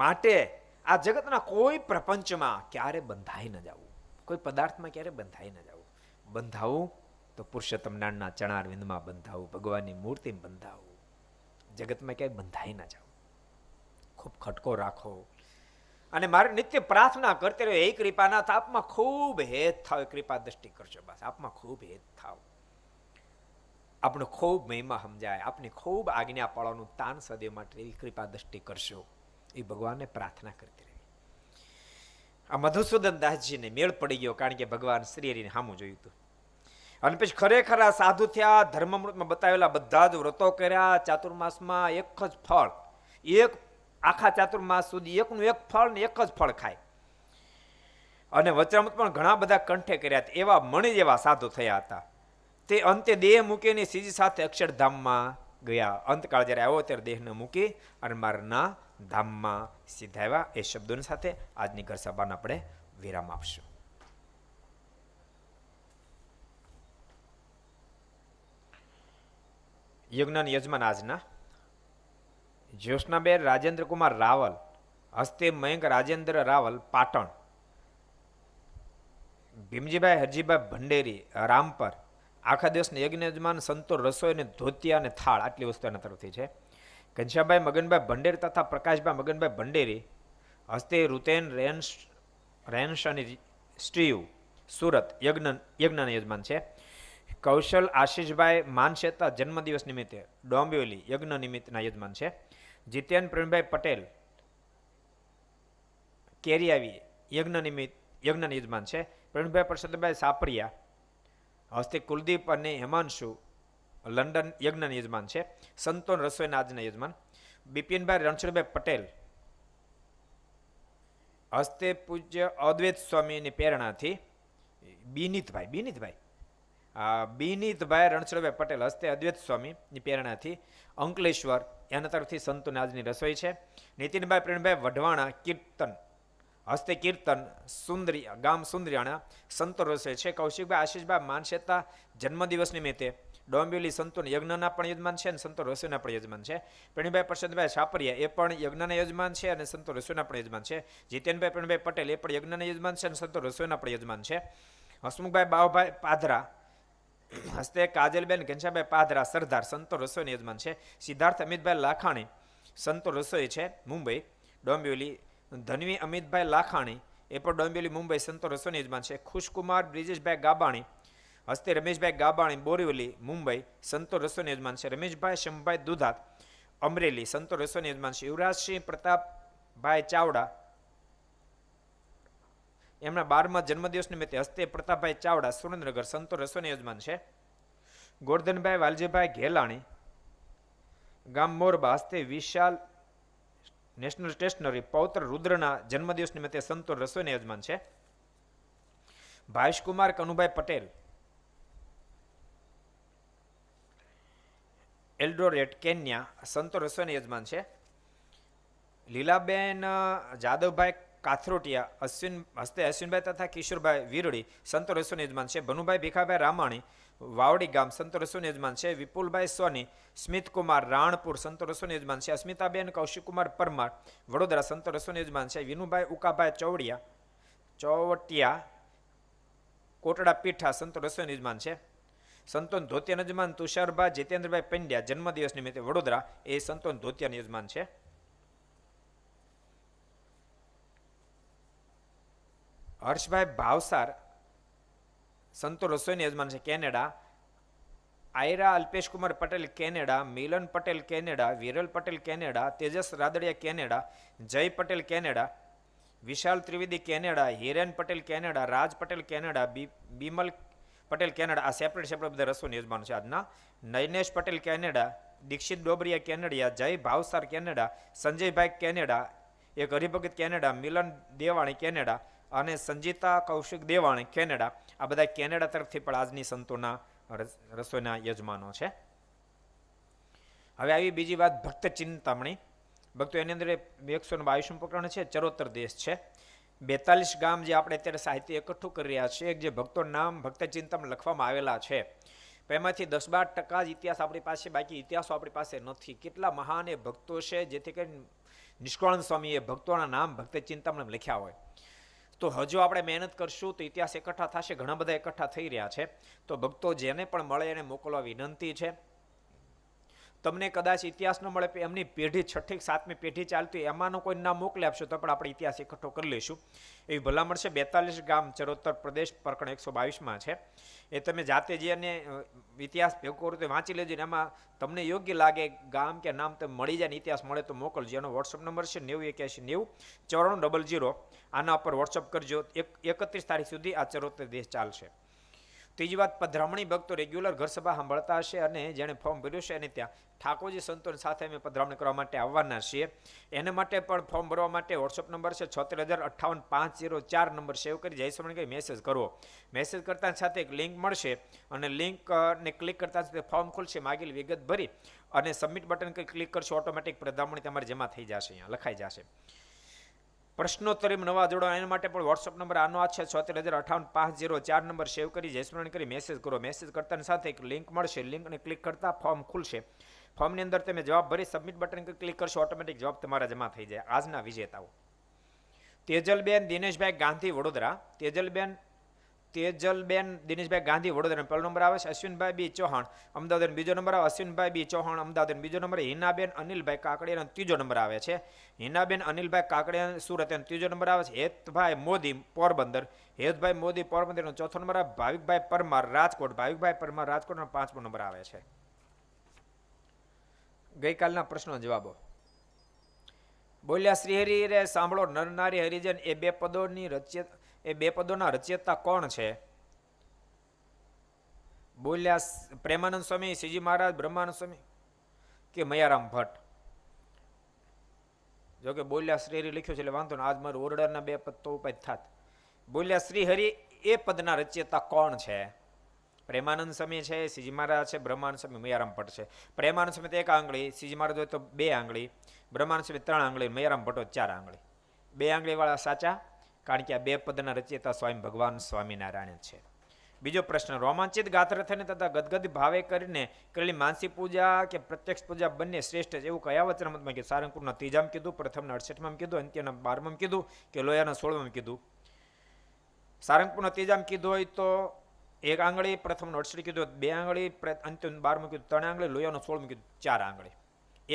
માટે આ જગતના કોઈ પ્રપંચમાં ક્યારે બંધાઈ ન જવું કોઈ પદાર્થમાં ક્યારે બંધાઈ ન જવું બંધાવું તો પુરુષોત્તમ નાણના ચણારવિંદમાં બંધાવું ભગવાનની મૂર્તિ બંધાવું જગતમાં ક્યાંય બંધાઈ ન જાવ ખૂબ ખટકો રાખો અને મારે નિત્ય પ્રાર્થના કરતી રહ્યો એ કૃપાના આપમાં ખૂબ હેત થાવ કૃપા દ્રષ્ટિ કરશો બસ આપમાં ખૂબ હેત થાવ આપણો ખૂબ મહિમા સમજાય આપની ખૂબ આજ્ઞા પાળવાનું તાન સદૈવ માટે એવી કૃપા દ્રષ્ટિ કરશો એ ભગવાનને પ્રાર્થના કરતી રહી આ મધુસૂદન દાસજીને મેળ પડી ગયો કારણ કે ભગવાન શ્રી હરિને સામું જોયું હતું અને પછી ખરેખર આ સાધુ થયા ધર્મમૃતમાં બતાવેલા બધા જ વ્રતો કર્યા ચાતુર્માસમાં એક જ ફળ એક આખા ચાતુર્માસ સુધી એકનું એક ફળ ને એક જ ફળ ખાય અને વચરામૃત પણ ઘણા બધા કંઠે કર્યા એવા મણી જેવા સાધુ થયા હતા તે અંતે દેહ મૂકીને સીજી સાથે અક્ષરધામમાં ગયા અંતકાળ જ્યારે આવ્યો ત્યારે દેહને મૂકી અને મારના ધામમાં સીધા આવ્યા એ શબ્દોની સાથે આજની ઘરસભાને આપણે વિરામ આપશું યજ્ઞના યજમાન આજના જ્યોત્સનાબેન કુમાર રાવલ હસ્તે મયંક રાજેન્દ્ર રાવલ પાટણ ભીમજીભાઈ હરજીભાઈ ભંડેરી રામપર આખા દિવસના યજ્ઞ યજમાન સંતો રસોઈ અને ધોતિયા અને થાળ આટલી વસ્તુ એના તરફથી છે ઘનશ્યાભાઈ મગનભાઈ ભંડેર તથા પ્રકાશભાઈ મગનભાઈ ભંડેરી હસ્તે રૂતેન રેન્સ રેન્સ અને સ્ટીવ સુરત યજ્ઞ યજ્ઞના યજમાન છે કૌશલ આશીષભાઈ માનશેતા જન્મદિવસ નિમિત્તે ડોંબિવલી યજ્ઞ નિમિત્તના યજમાન છે જીતેન પ્રેમભાઈ પટેલ કેરી આવી યજ્ઞ નિમિત્ત યજ્ઞ યજમાન છે પ્રવીણભાઈ પરસોત્તમભાઈ સાપરિયા હસ્તે કુલદીપ અને હેમાંશુ લંડન યજ્ઞ યજમાન છે સંતોન રસોઈના આજના યજમાન બિપિનભાઈ રણછોડભાઈ પટેલ હસ્તે પૂજ્ય અદ્વૈત સ્વામીની પ્રેરણાથી બિનીતભાઈ બિનીતભાઈ બિનિતભાઈ રણછોડભાઈ પટેલ હસ્તે અદ્વૈત સ્વામીની પ્રેરણાથી અંકલેશ્વર એના તરફથી સંતોને આજની રસોઈ છે નીતિનભાઈ પ્રેમભાઈ વઢવાણા કીર્તન હસ્તે કીર્તન સુંદરી ગામ સુંદરિયાણા સંતો રસોઈ છે કૌશિકભાઈ આશીષભાઈ માનશેતા જન્મદિવસ નિમિત્તે ડોંબિવલી સંતોન યજ્ઞના પણ યજમાન છે અને સંતો રસોઈના પણ યજમાન છે પ્રણીભાઈ પ્રસાદભાઈ છાપરિયા એ પણ યજ્ઞના યજમાન છે અને સંતો રસોઈના પણ યજમાન છે જીતેનભાઈ પ્રણીભાઈ પટેલ એ પણ યજ્ઞના યજમાન છે અને સંતો રસોઈના પણ યજમાન છે હસમુખભાઈ બાવભાઈ પાધરા હસ્તે કાજલબેન ઘનશ્યામભાઈ પાદરા સરદાર સંતો રસોઈ યજમાન છે સિદ્ધાર્થ અમિતભાઈ લાખાણી સંતો રસોઈ છે મુંબઈ ડોંબિવલી ધનવી અમિતભાઈ લાખાણી એ પણ ડોંબિવલી મુંબઈ સંતો રસોઈ યજમાન છે ખુશકુમાર બ્રિજેશભાઈ ગાબાણી હસ્તે રમેશભાઈ ગાબાણી બોરીવલી મુંબઈ સંતો રસોઈ યજમાન છે રમેશભાઈ શંભભાઈ દુધાત અમરેલી સંતો રસોઈ યજમાન છે યુવરાજસિંહ પ્રતાપભાઈ ચાવડા એમના બારમા જન્મદિવસ નિમિત્તે હસ્તે પ્રતાપભાઈ ચાવડા સુરેન્દ્રનગર સંતો રસોની યજમાન છે ગોરધનભાઈ વાલજીભાઈ ઘેલાણી ગામ મોરબા હસ્તે વિશાલ નેશનલ સ્ટેશનરી પૌત્ર રુદ્રના જન્મદિવસ નિમિત્તે સંતો રસોઈને યજમાન છે ભાવેશકુમાર કનુભાઈ પટેલ એલ્ડોરેટ કેન્યા સંતો રસોઈને યજમાન છે લીલાબેન જાદવભાઈ કાથરોટિયા અશ્વિન હસ્તે અશ્વિનભાઈ તથા કિશોરભાઈ વિરડી સંતો રસોન યજમાન છે ભનુભાઈ ભીખાભાઈ રામાણી વાવડી ગામ સંતો રસોન યજમાન છે વિપુલભાઈ સોની સ્મિતકુમાર રાણપુર સંતો રસોન યજમાન છે અસ્મિતાબેન કૌશિકુમાર પરમાર વડોદરા સંતો રસોન યજમાન છે વિનુભાઈ ઉકાભાઈ ચૌડિયા ચોવટિયા કોટડા પીઠા સંતો રસોન યજમાન છે સંતોન ધોતિયા યજમાન તુષારભાઈ જિતેન્દ્રભાઈ પંડ્યા જન્મદિવસ નિમિત્તે વડોદરા એ સંતોન ધોતિયા યજમાન છે હર્ષભાઈ ભાવસાર સંતો રસોઈ યજમાન છે Canada Aayra Alpesh Kumar Patel Canada Milan Patel Canada Viral Patel Canada Tejas Radadiya Canada Jay Patel Canada Vishal Trivedi Canada Hiren Patel Canada Raj Patel Canada Bimal Patel Canada આ સેપરેટ સેપરેટ બધા રસોઈની યજમાન છે આજના Nayanesh Patel Canada Dixit Dobariya Canada Jay Bhavsar Canada Sanjaybhai Canada એક હરિભગત કેનેડા મિલન દેવાણી કેનેડા અને સંજીતા કૌશિક દેવાણી કેનેડા આ બધા કેનેડા તરફથી પણ આજની સંતોના રસોઈના યજમાનો છે હવે આવી બીજી વાત ભક્ત ચિંતામણી ભક્તો એની અંદર એકસો ને બાવીસનું પ્રકરણ છે ચરોતર દેશ છે બેતાલીસ ગામ જે આપણે અત્યારે સાહિત્ય એકઠું કરી રહ્યા છીએ જે ભક્તોનું નામ ભક્ત ચિંતામાં લખવામાં આવેલા છે એમાંથી દસ બાર ટકા જ ઇતિહાસ આપણી પાસે બાકી ઇતિહાસો આપણી પાસે નથી કેટલા મહાન એ ભક્તો છે જેથી કરીને નિષ્કળાન સ્વામીએ ભક્તોના નામ ભક્ત ચિંતામણ લખ્યા હોય તો હજુ આપણે મહેનત કરશું તો ઇતિહાસ એકઠા થશે ઘણા બધા એકઠા થઈ રહ્યા છે તો ભક્તો જેને પણ મળે એને મોકલવા વિનંતી છે તમને કદાચ ઇતિહાસ ન મળે એમની પેઢી છઠ્ઠી સાતમી પેઢી ચાલતી એમાંનો કોઈ નામ મોકલી આપશો તો પણ આપણે ઇતિહાસ એકઠો કરી લઈશું એવી ભલામણ છે બેતાલીસ ગામ ચરોતર પ્રદેશ પ્રકરણ એકસો બાવીસમાં છે એ તમે જાતે જે અને ઇતિહાસ ભેગો રીતે વાંચી લેજો ને એમાં તમને યોગ્ય લાગે ગામ કે નામ તમે મળી જાય ને ઇતિહાસ મળે તો મોકલજો એનો વોટ્સઅપ નંબર છે નેવું એક્યાસી નેવું ચોરાણું ડબલ જીરો આના પર વોટ્સઅપ કરજો એક એકત્રીસ તારીખ સુધી આ ચરોતર દેશ ચાલશે ત્રીજી વાત પધરામણી ભક્તો રેગ્યુલર ઘર સભા સાંભળતા હશે અને જેણે ફોર્મ ભર્યું છે અને ત્યાં ઠાકોરજી સંતોની સાથે અમે પધરામણી કરવા માટે આવવાના છીએ એને માટે પણ ફોર્મ ભરવા માટે વોટ્સઅપ નંબર છે છોતેર હજાર અઠ્ઠાવન પાંચ ઝીરો ચાર નંબર સેવ કરી જયસમણ કંઈ મેસેજ કરવો મેસેજ કરતા સાથે એક લિંક મળશે અને લિંકને ક્લિક કરતા સાથે ફોર્મ ખુલશે માગેલી વિગત ભરી અને સબમિટ બટન ક્લિક કરશો ઓટોમેટિક પધરામણી તમારે જમા થઈ જશે અહીંયા લખાઈ જશે પ્રશ્નોત્તરી નવા જોડો એના માટે પણ વોટ્સઅપ નંબર આનો આ છે છોતેર હજાર અઠાવન પાંચ જીરો ચાર નંબર સેવ કરી જયસ્મરણ કરી મેસેજ કરો મેસેજ કરતાની સાથે એક લિંક મળશે લિંકને ક્લિક કરતા ફોર્મ ખુલશે ફોર્મની અંદર તમે જવાબ ભરી સબમિટ બટન ક્લિક કરશો ઓટોમેટિક જવાબ તમારા જમા થઈ જાય આજના વિજેતાઓ તેજલબેન દિનેશભાઈ ગાંધી વડોદરા તેજલબેન તેજલબેન દિનેશભાઈ ગાંધી વડોદરા પહેલો નંબર આવે છે અશ્વિનભાઈ બી ચૌહાણ અમદાવાદ બીજો નંબર આવે અશ્વિનભાઈ બી ચૌહાણ અમદાવાદ બીજો નંબર હિનાબેન અનિલભાઈ કાકડિયાનો ત્રીજો નંબર આવે છે હિનાબેન અનિલભાઈ કાકડિયા સુરત એનો ત્રીજો નંબર આવે છે હેતભાઈ મોદી પોરબંદર હેતભાઈ મોદી પોરબંદરનો ચોથો નંબર આવે ભાવિકભાઈ પરમાર રાજકોટ ભાવિકભાઈ પરમાર રાજકોટનો પાંચમો નંબર આવે છે ગઈકાલના પ્રશ્નો જવાબો બોલ્યા શ્રીહરિ રે સાંભળો નરનારી હરિજન એ બે પદોની રચિત એ બે પદોના રચયતા કોણ છે બોલ્યા પ્રેમાનંદ સ્વામી શ્રીજી મહારાજ બ્રહ્માનંદ સ્વામી કે મયારામ ભટ્ટ જોકે બોલ્યા શ્રીહરિ લખ્યું છે એટલે વાંધો ને આજ મારું ઓર્ડરના બે પદ તો ઉપાય થાત બોલ્યા શ્રી હરિ એ પદના રચયતા કોણ છે પ્રેમાનંદ સ્વામી છે શ્રીજી મહારાજ છે બ્રહ્માનંદ સ્વામી મયારામ ભટ્ટ છે પ્રેમાનંદ સ્વામી તો એક આંગળી શ્રીજી મહારાજ હોય તો બે આંગળી બ્રહ્માનંદ સ્વામી ત્રણ આંગળી મયારામ ભટ્ટો ચાર આંગળી બે આંગળીવાળા સાચા કારણ કે આ બે પદના રચયિતા સ્વામી ભગવાન સ્વામિનારાયણ છે બીજો પ્રશ્ન રોમાંચિત ગાથર થઈને તથા ગદગદ ભાવે કરીને કરેલી માનસિક પૂજા કે પ્રત્યક્ષ પૂજા બંને શ્રેષ્ઠ છે એવું કયા વચન વચનામતમાં કીધું સારંગપુરના ત્રીજામાં કીધું પ્રથમના અડસઠમાં કીધું અંત્યના બારમાં કીધું કે લોયાના સોળમાં કીધું સારંગપુરના ત્રીજામાં કીધું હોય તો એક આંગળી પ્રથમ અડસઠ કીધું બે આંગળી અંત્યનું બારમાં કીધું ત્રણ આંગળી લોયાનો સોળમાં કીધું ચાર આંગળી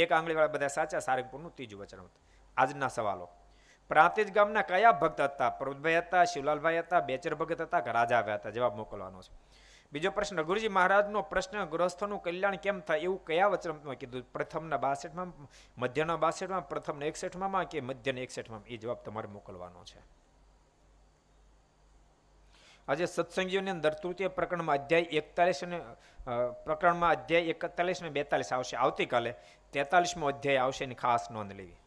એક આંગળીવાળા બધા સાચા સારંગપુરનું ત્રીજું વચનામત આજના સવાલો પ્રાંતિજ ગામના કયા ભક્ત હતા પ્રવૃતભાઈ હતા શિવલાલભાઈ હતા બેચર ભગત હતા કે રાજા આવ્યા હતા જવાબ મોકલવાનો છે બીજો પ્રશ્ન ગુરુજી મહારાજનો પ્રશ્ન ગ્રસ્થનું કલ્યાણ કેમ થાય એવું કયા વચનમાં કીધું પ્રથમના બાસઠમાં મધ્યના બાસઠમાં પ્રથમના એકસઠમાં કે મધ્યના એકસઠમાં એ જવાબ તમારે મોકલવાનો છે આજે સત્સંગીઓની અંદર તૃતીય પ્રકરણમાં અધ્યાય એકતાલીસ અને પ્રકરણમાં અધ્યાય એકતાલીસ અને બેતાલીસ આવશે આવતીકાલે તેતાલીસમો અધ્યાય આવશે એની ખાસ નોંધ લેવી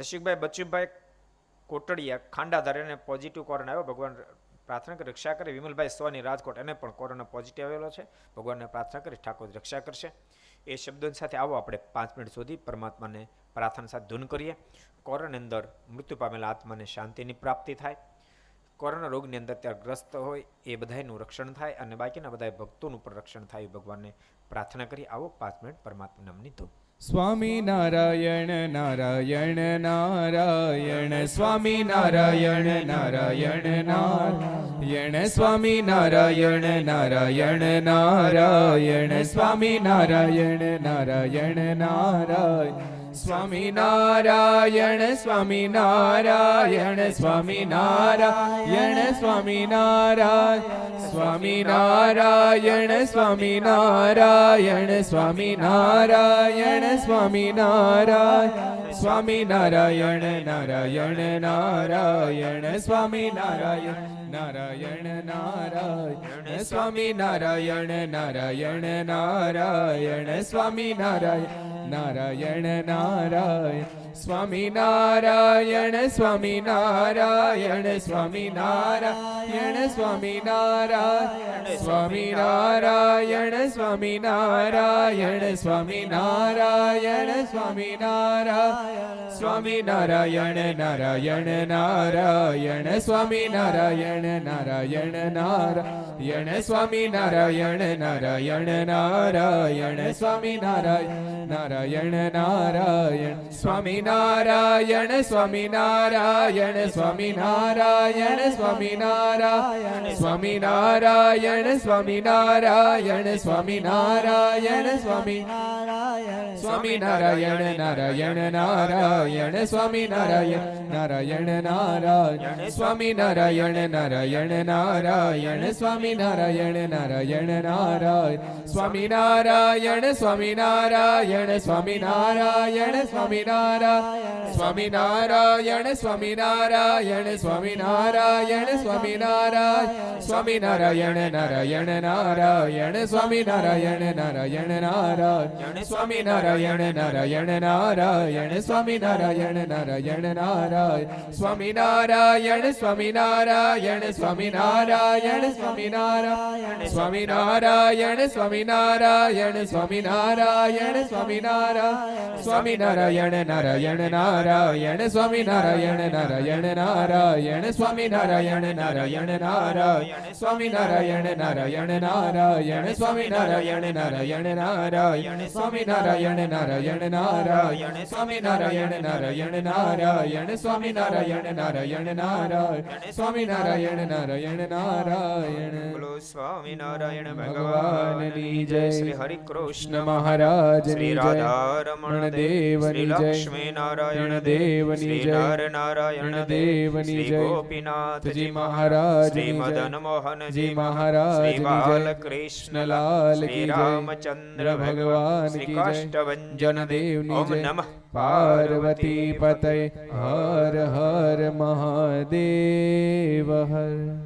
રસિકભાઈ બચુભાઈ કોટડિયા ખાંડાધારે અને પોઝિટિવ કોરોના આવ્યો ભગવાન પ્રાર્થના કરી રક્ષા કરે વિમલભાઈ સોની રાજકોટ એને પણ કોરોના પોઝિટિવ આવેલો છે ભગવાનને પ્રાર્થના કરી ઠાકોર રક્ષા કરશે એ શબ્દોની સાથે આવો આપણે પાંચ મિનિટ સુધી પરમાત્માને પ્રાર્થના સાથે ધૂન કરીએ કોરોનાની અંદર મૃત્યુ પામેલા આત્માને શાંતિની પ્રાપ્તિ થાય કોરોના રોગની અંદર ત્યાં ગ્રસ્ત હોય એ બધાનું રક્ષણ થાય અને બાકીના બધા ભક્તોનું પણ રક્ષણ થાય ભગવાનને પ્રાર્થના કરી આવો પાંચ મિનિટ પરમાત્મા નામની ધૂન સ્વામી નારાયણ નારાયણ નારાયણ સ્વામી નારાયણ નારાયણ નારાયણ સ્વામી નારાયણ નારાયણ નારાયણ સ્વામી નારાયણ નારાયણ નારાયણ સ્વામી નારાયણ સ્વામી નારાયણ સ્વામી નારાયણ સ્વામી નારાયણ સ્વામી નારાયણ નારાયણ નારાયણ સ્વામી નારાયણ નારાયણ નારાયણ સ્વામી નારાયણ નારાયણ નારાયણ સ્વામી નારાયણ નારાયણ નારાયણ સ્વામી નારાયણ સ્વામી નારાયણ સ્વામી નારાયણ સ્વામી નારાયણ સ્વામી નારાયણ સ્વામી નારાયણ સ્વામી નારાયણ સ્વામી નારાયણ સ્વામી નારાયણ નારાયણ નારાયણ સ્વામી નારાયણ નારાયણ નારાયણ સ્વામી નારાયણ નારાયણ નારાયણ સ્વામી નારાયણ નારાયણ નારાયણ સ્વામી સ્વામિનારાયણ સ્વામિનારાયણ સ્વામિનારાયણ સ્વામિનારાયણ સ્વામિનારાયણ સ્વામિનારાયણ સ્વામિનારાયણ સ્વામિનારાયણ સ્વામિનારાયણ નારાયણ નારાયણ સ્વામિનારાયણ નારાયણ નારાયણ સ્વામિનારાયણ નારાયણ નારાયણ સ્વામિનારાયણ નારાયણ નારાયણ સ્વામિનારાયણ સ્વામિનારાયણ સ્વામિનારાયણ સ્વામિનારાયણ સ્વામિનારાયણ સ્વામિનારાયણ સ્વામિનારાયણ સ્વામિનારાયણ સ્વામિનારાયણ નારાયણ નારાયણ સ્વામિનારાયણ નારાયણ નારાયણ સ્વામિનારાયણ નારાયણ નારાયણ સ્વામિનારાયણ નારાયણ નારાયણ સ્વામિનારાયણ સ્વામિનારાયણ સ્વામિનારાયણ સ્વામિનારાયણ સ્વામિનારાયણ સ્વામિનારાયણ સ્વામિનારાયણ સ્વામિનારાયણ સ્વામિનારાયણ નારાયણ નારાયણ નારાયણ સ્વામી નારાયણ નારાયણ નારાયણ સ્વામી નારાયણ નારાયણ નારાયણ સ્વામી નારાયણ નારાયણ નારાયણ સ્વામી નારાયણ નારાયણ નારાયણ સ્વામી નારાયણ નારાયણ નારાયણ સ્વામી નારાયણ નારાયણ નારાયણ સ્વામી નારાયણ નારાયણ નારાયણ સ્વામી નારાયણ નારાયણ નારાયણ બોલો સ્વામી નારાયણ ભગવાનની જય શ્રી હરિ કૃષ્ણ મહારાજ રાધા રમણ દેવની જય નારાયણ દેવની જય નર નારાયણ દેવની જય ગોપીનાથજી મહારાજ મદન મોહનજી મહારાજ બાલ કૃષ્ણ લાલ રામચંદ્ર ભગવાન કાષ્ટભન દેવની જય નમઃ પાર્વતી પતય હર હર મહાદેવ હર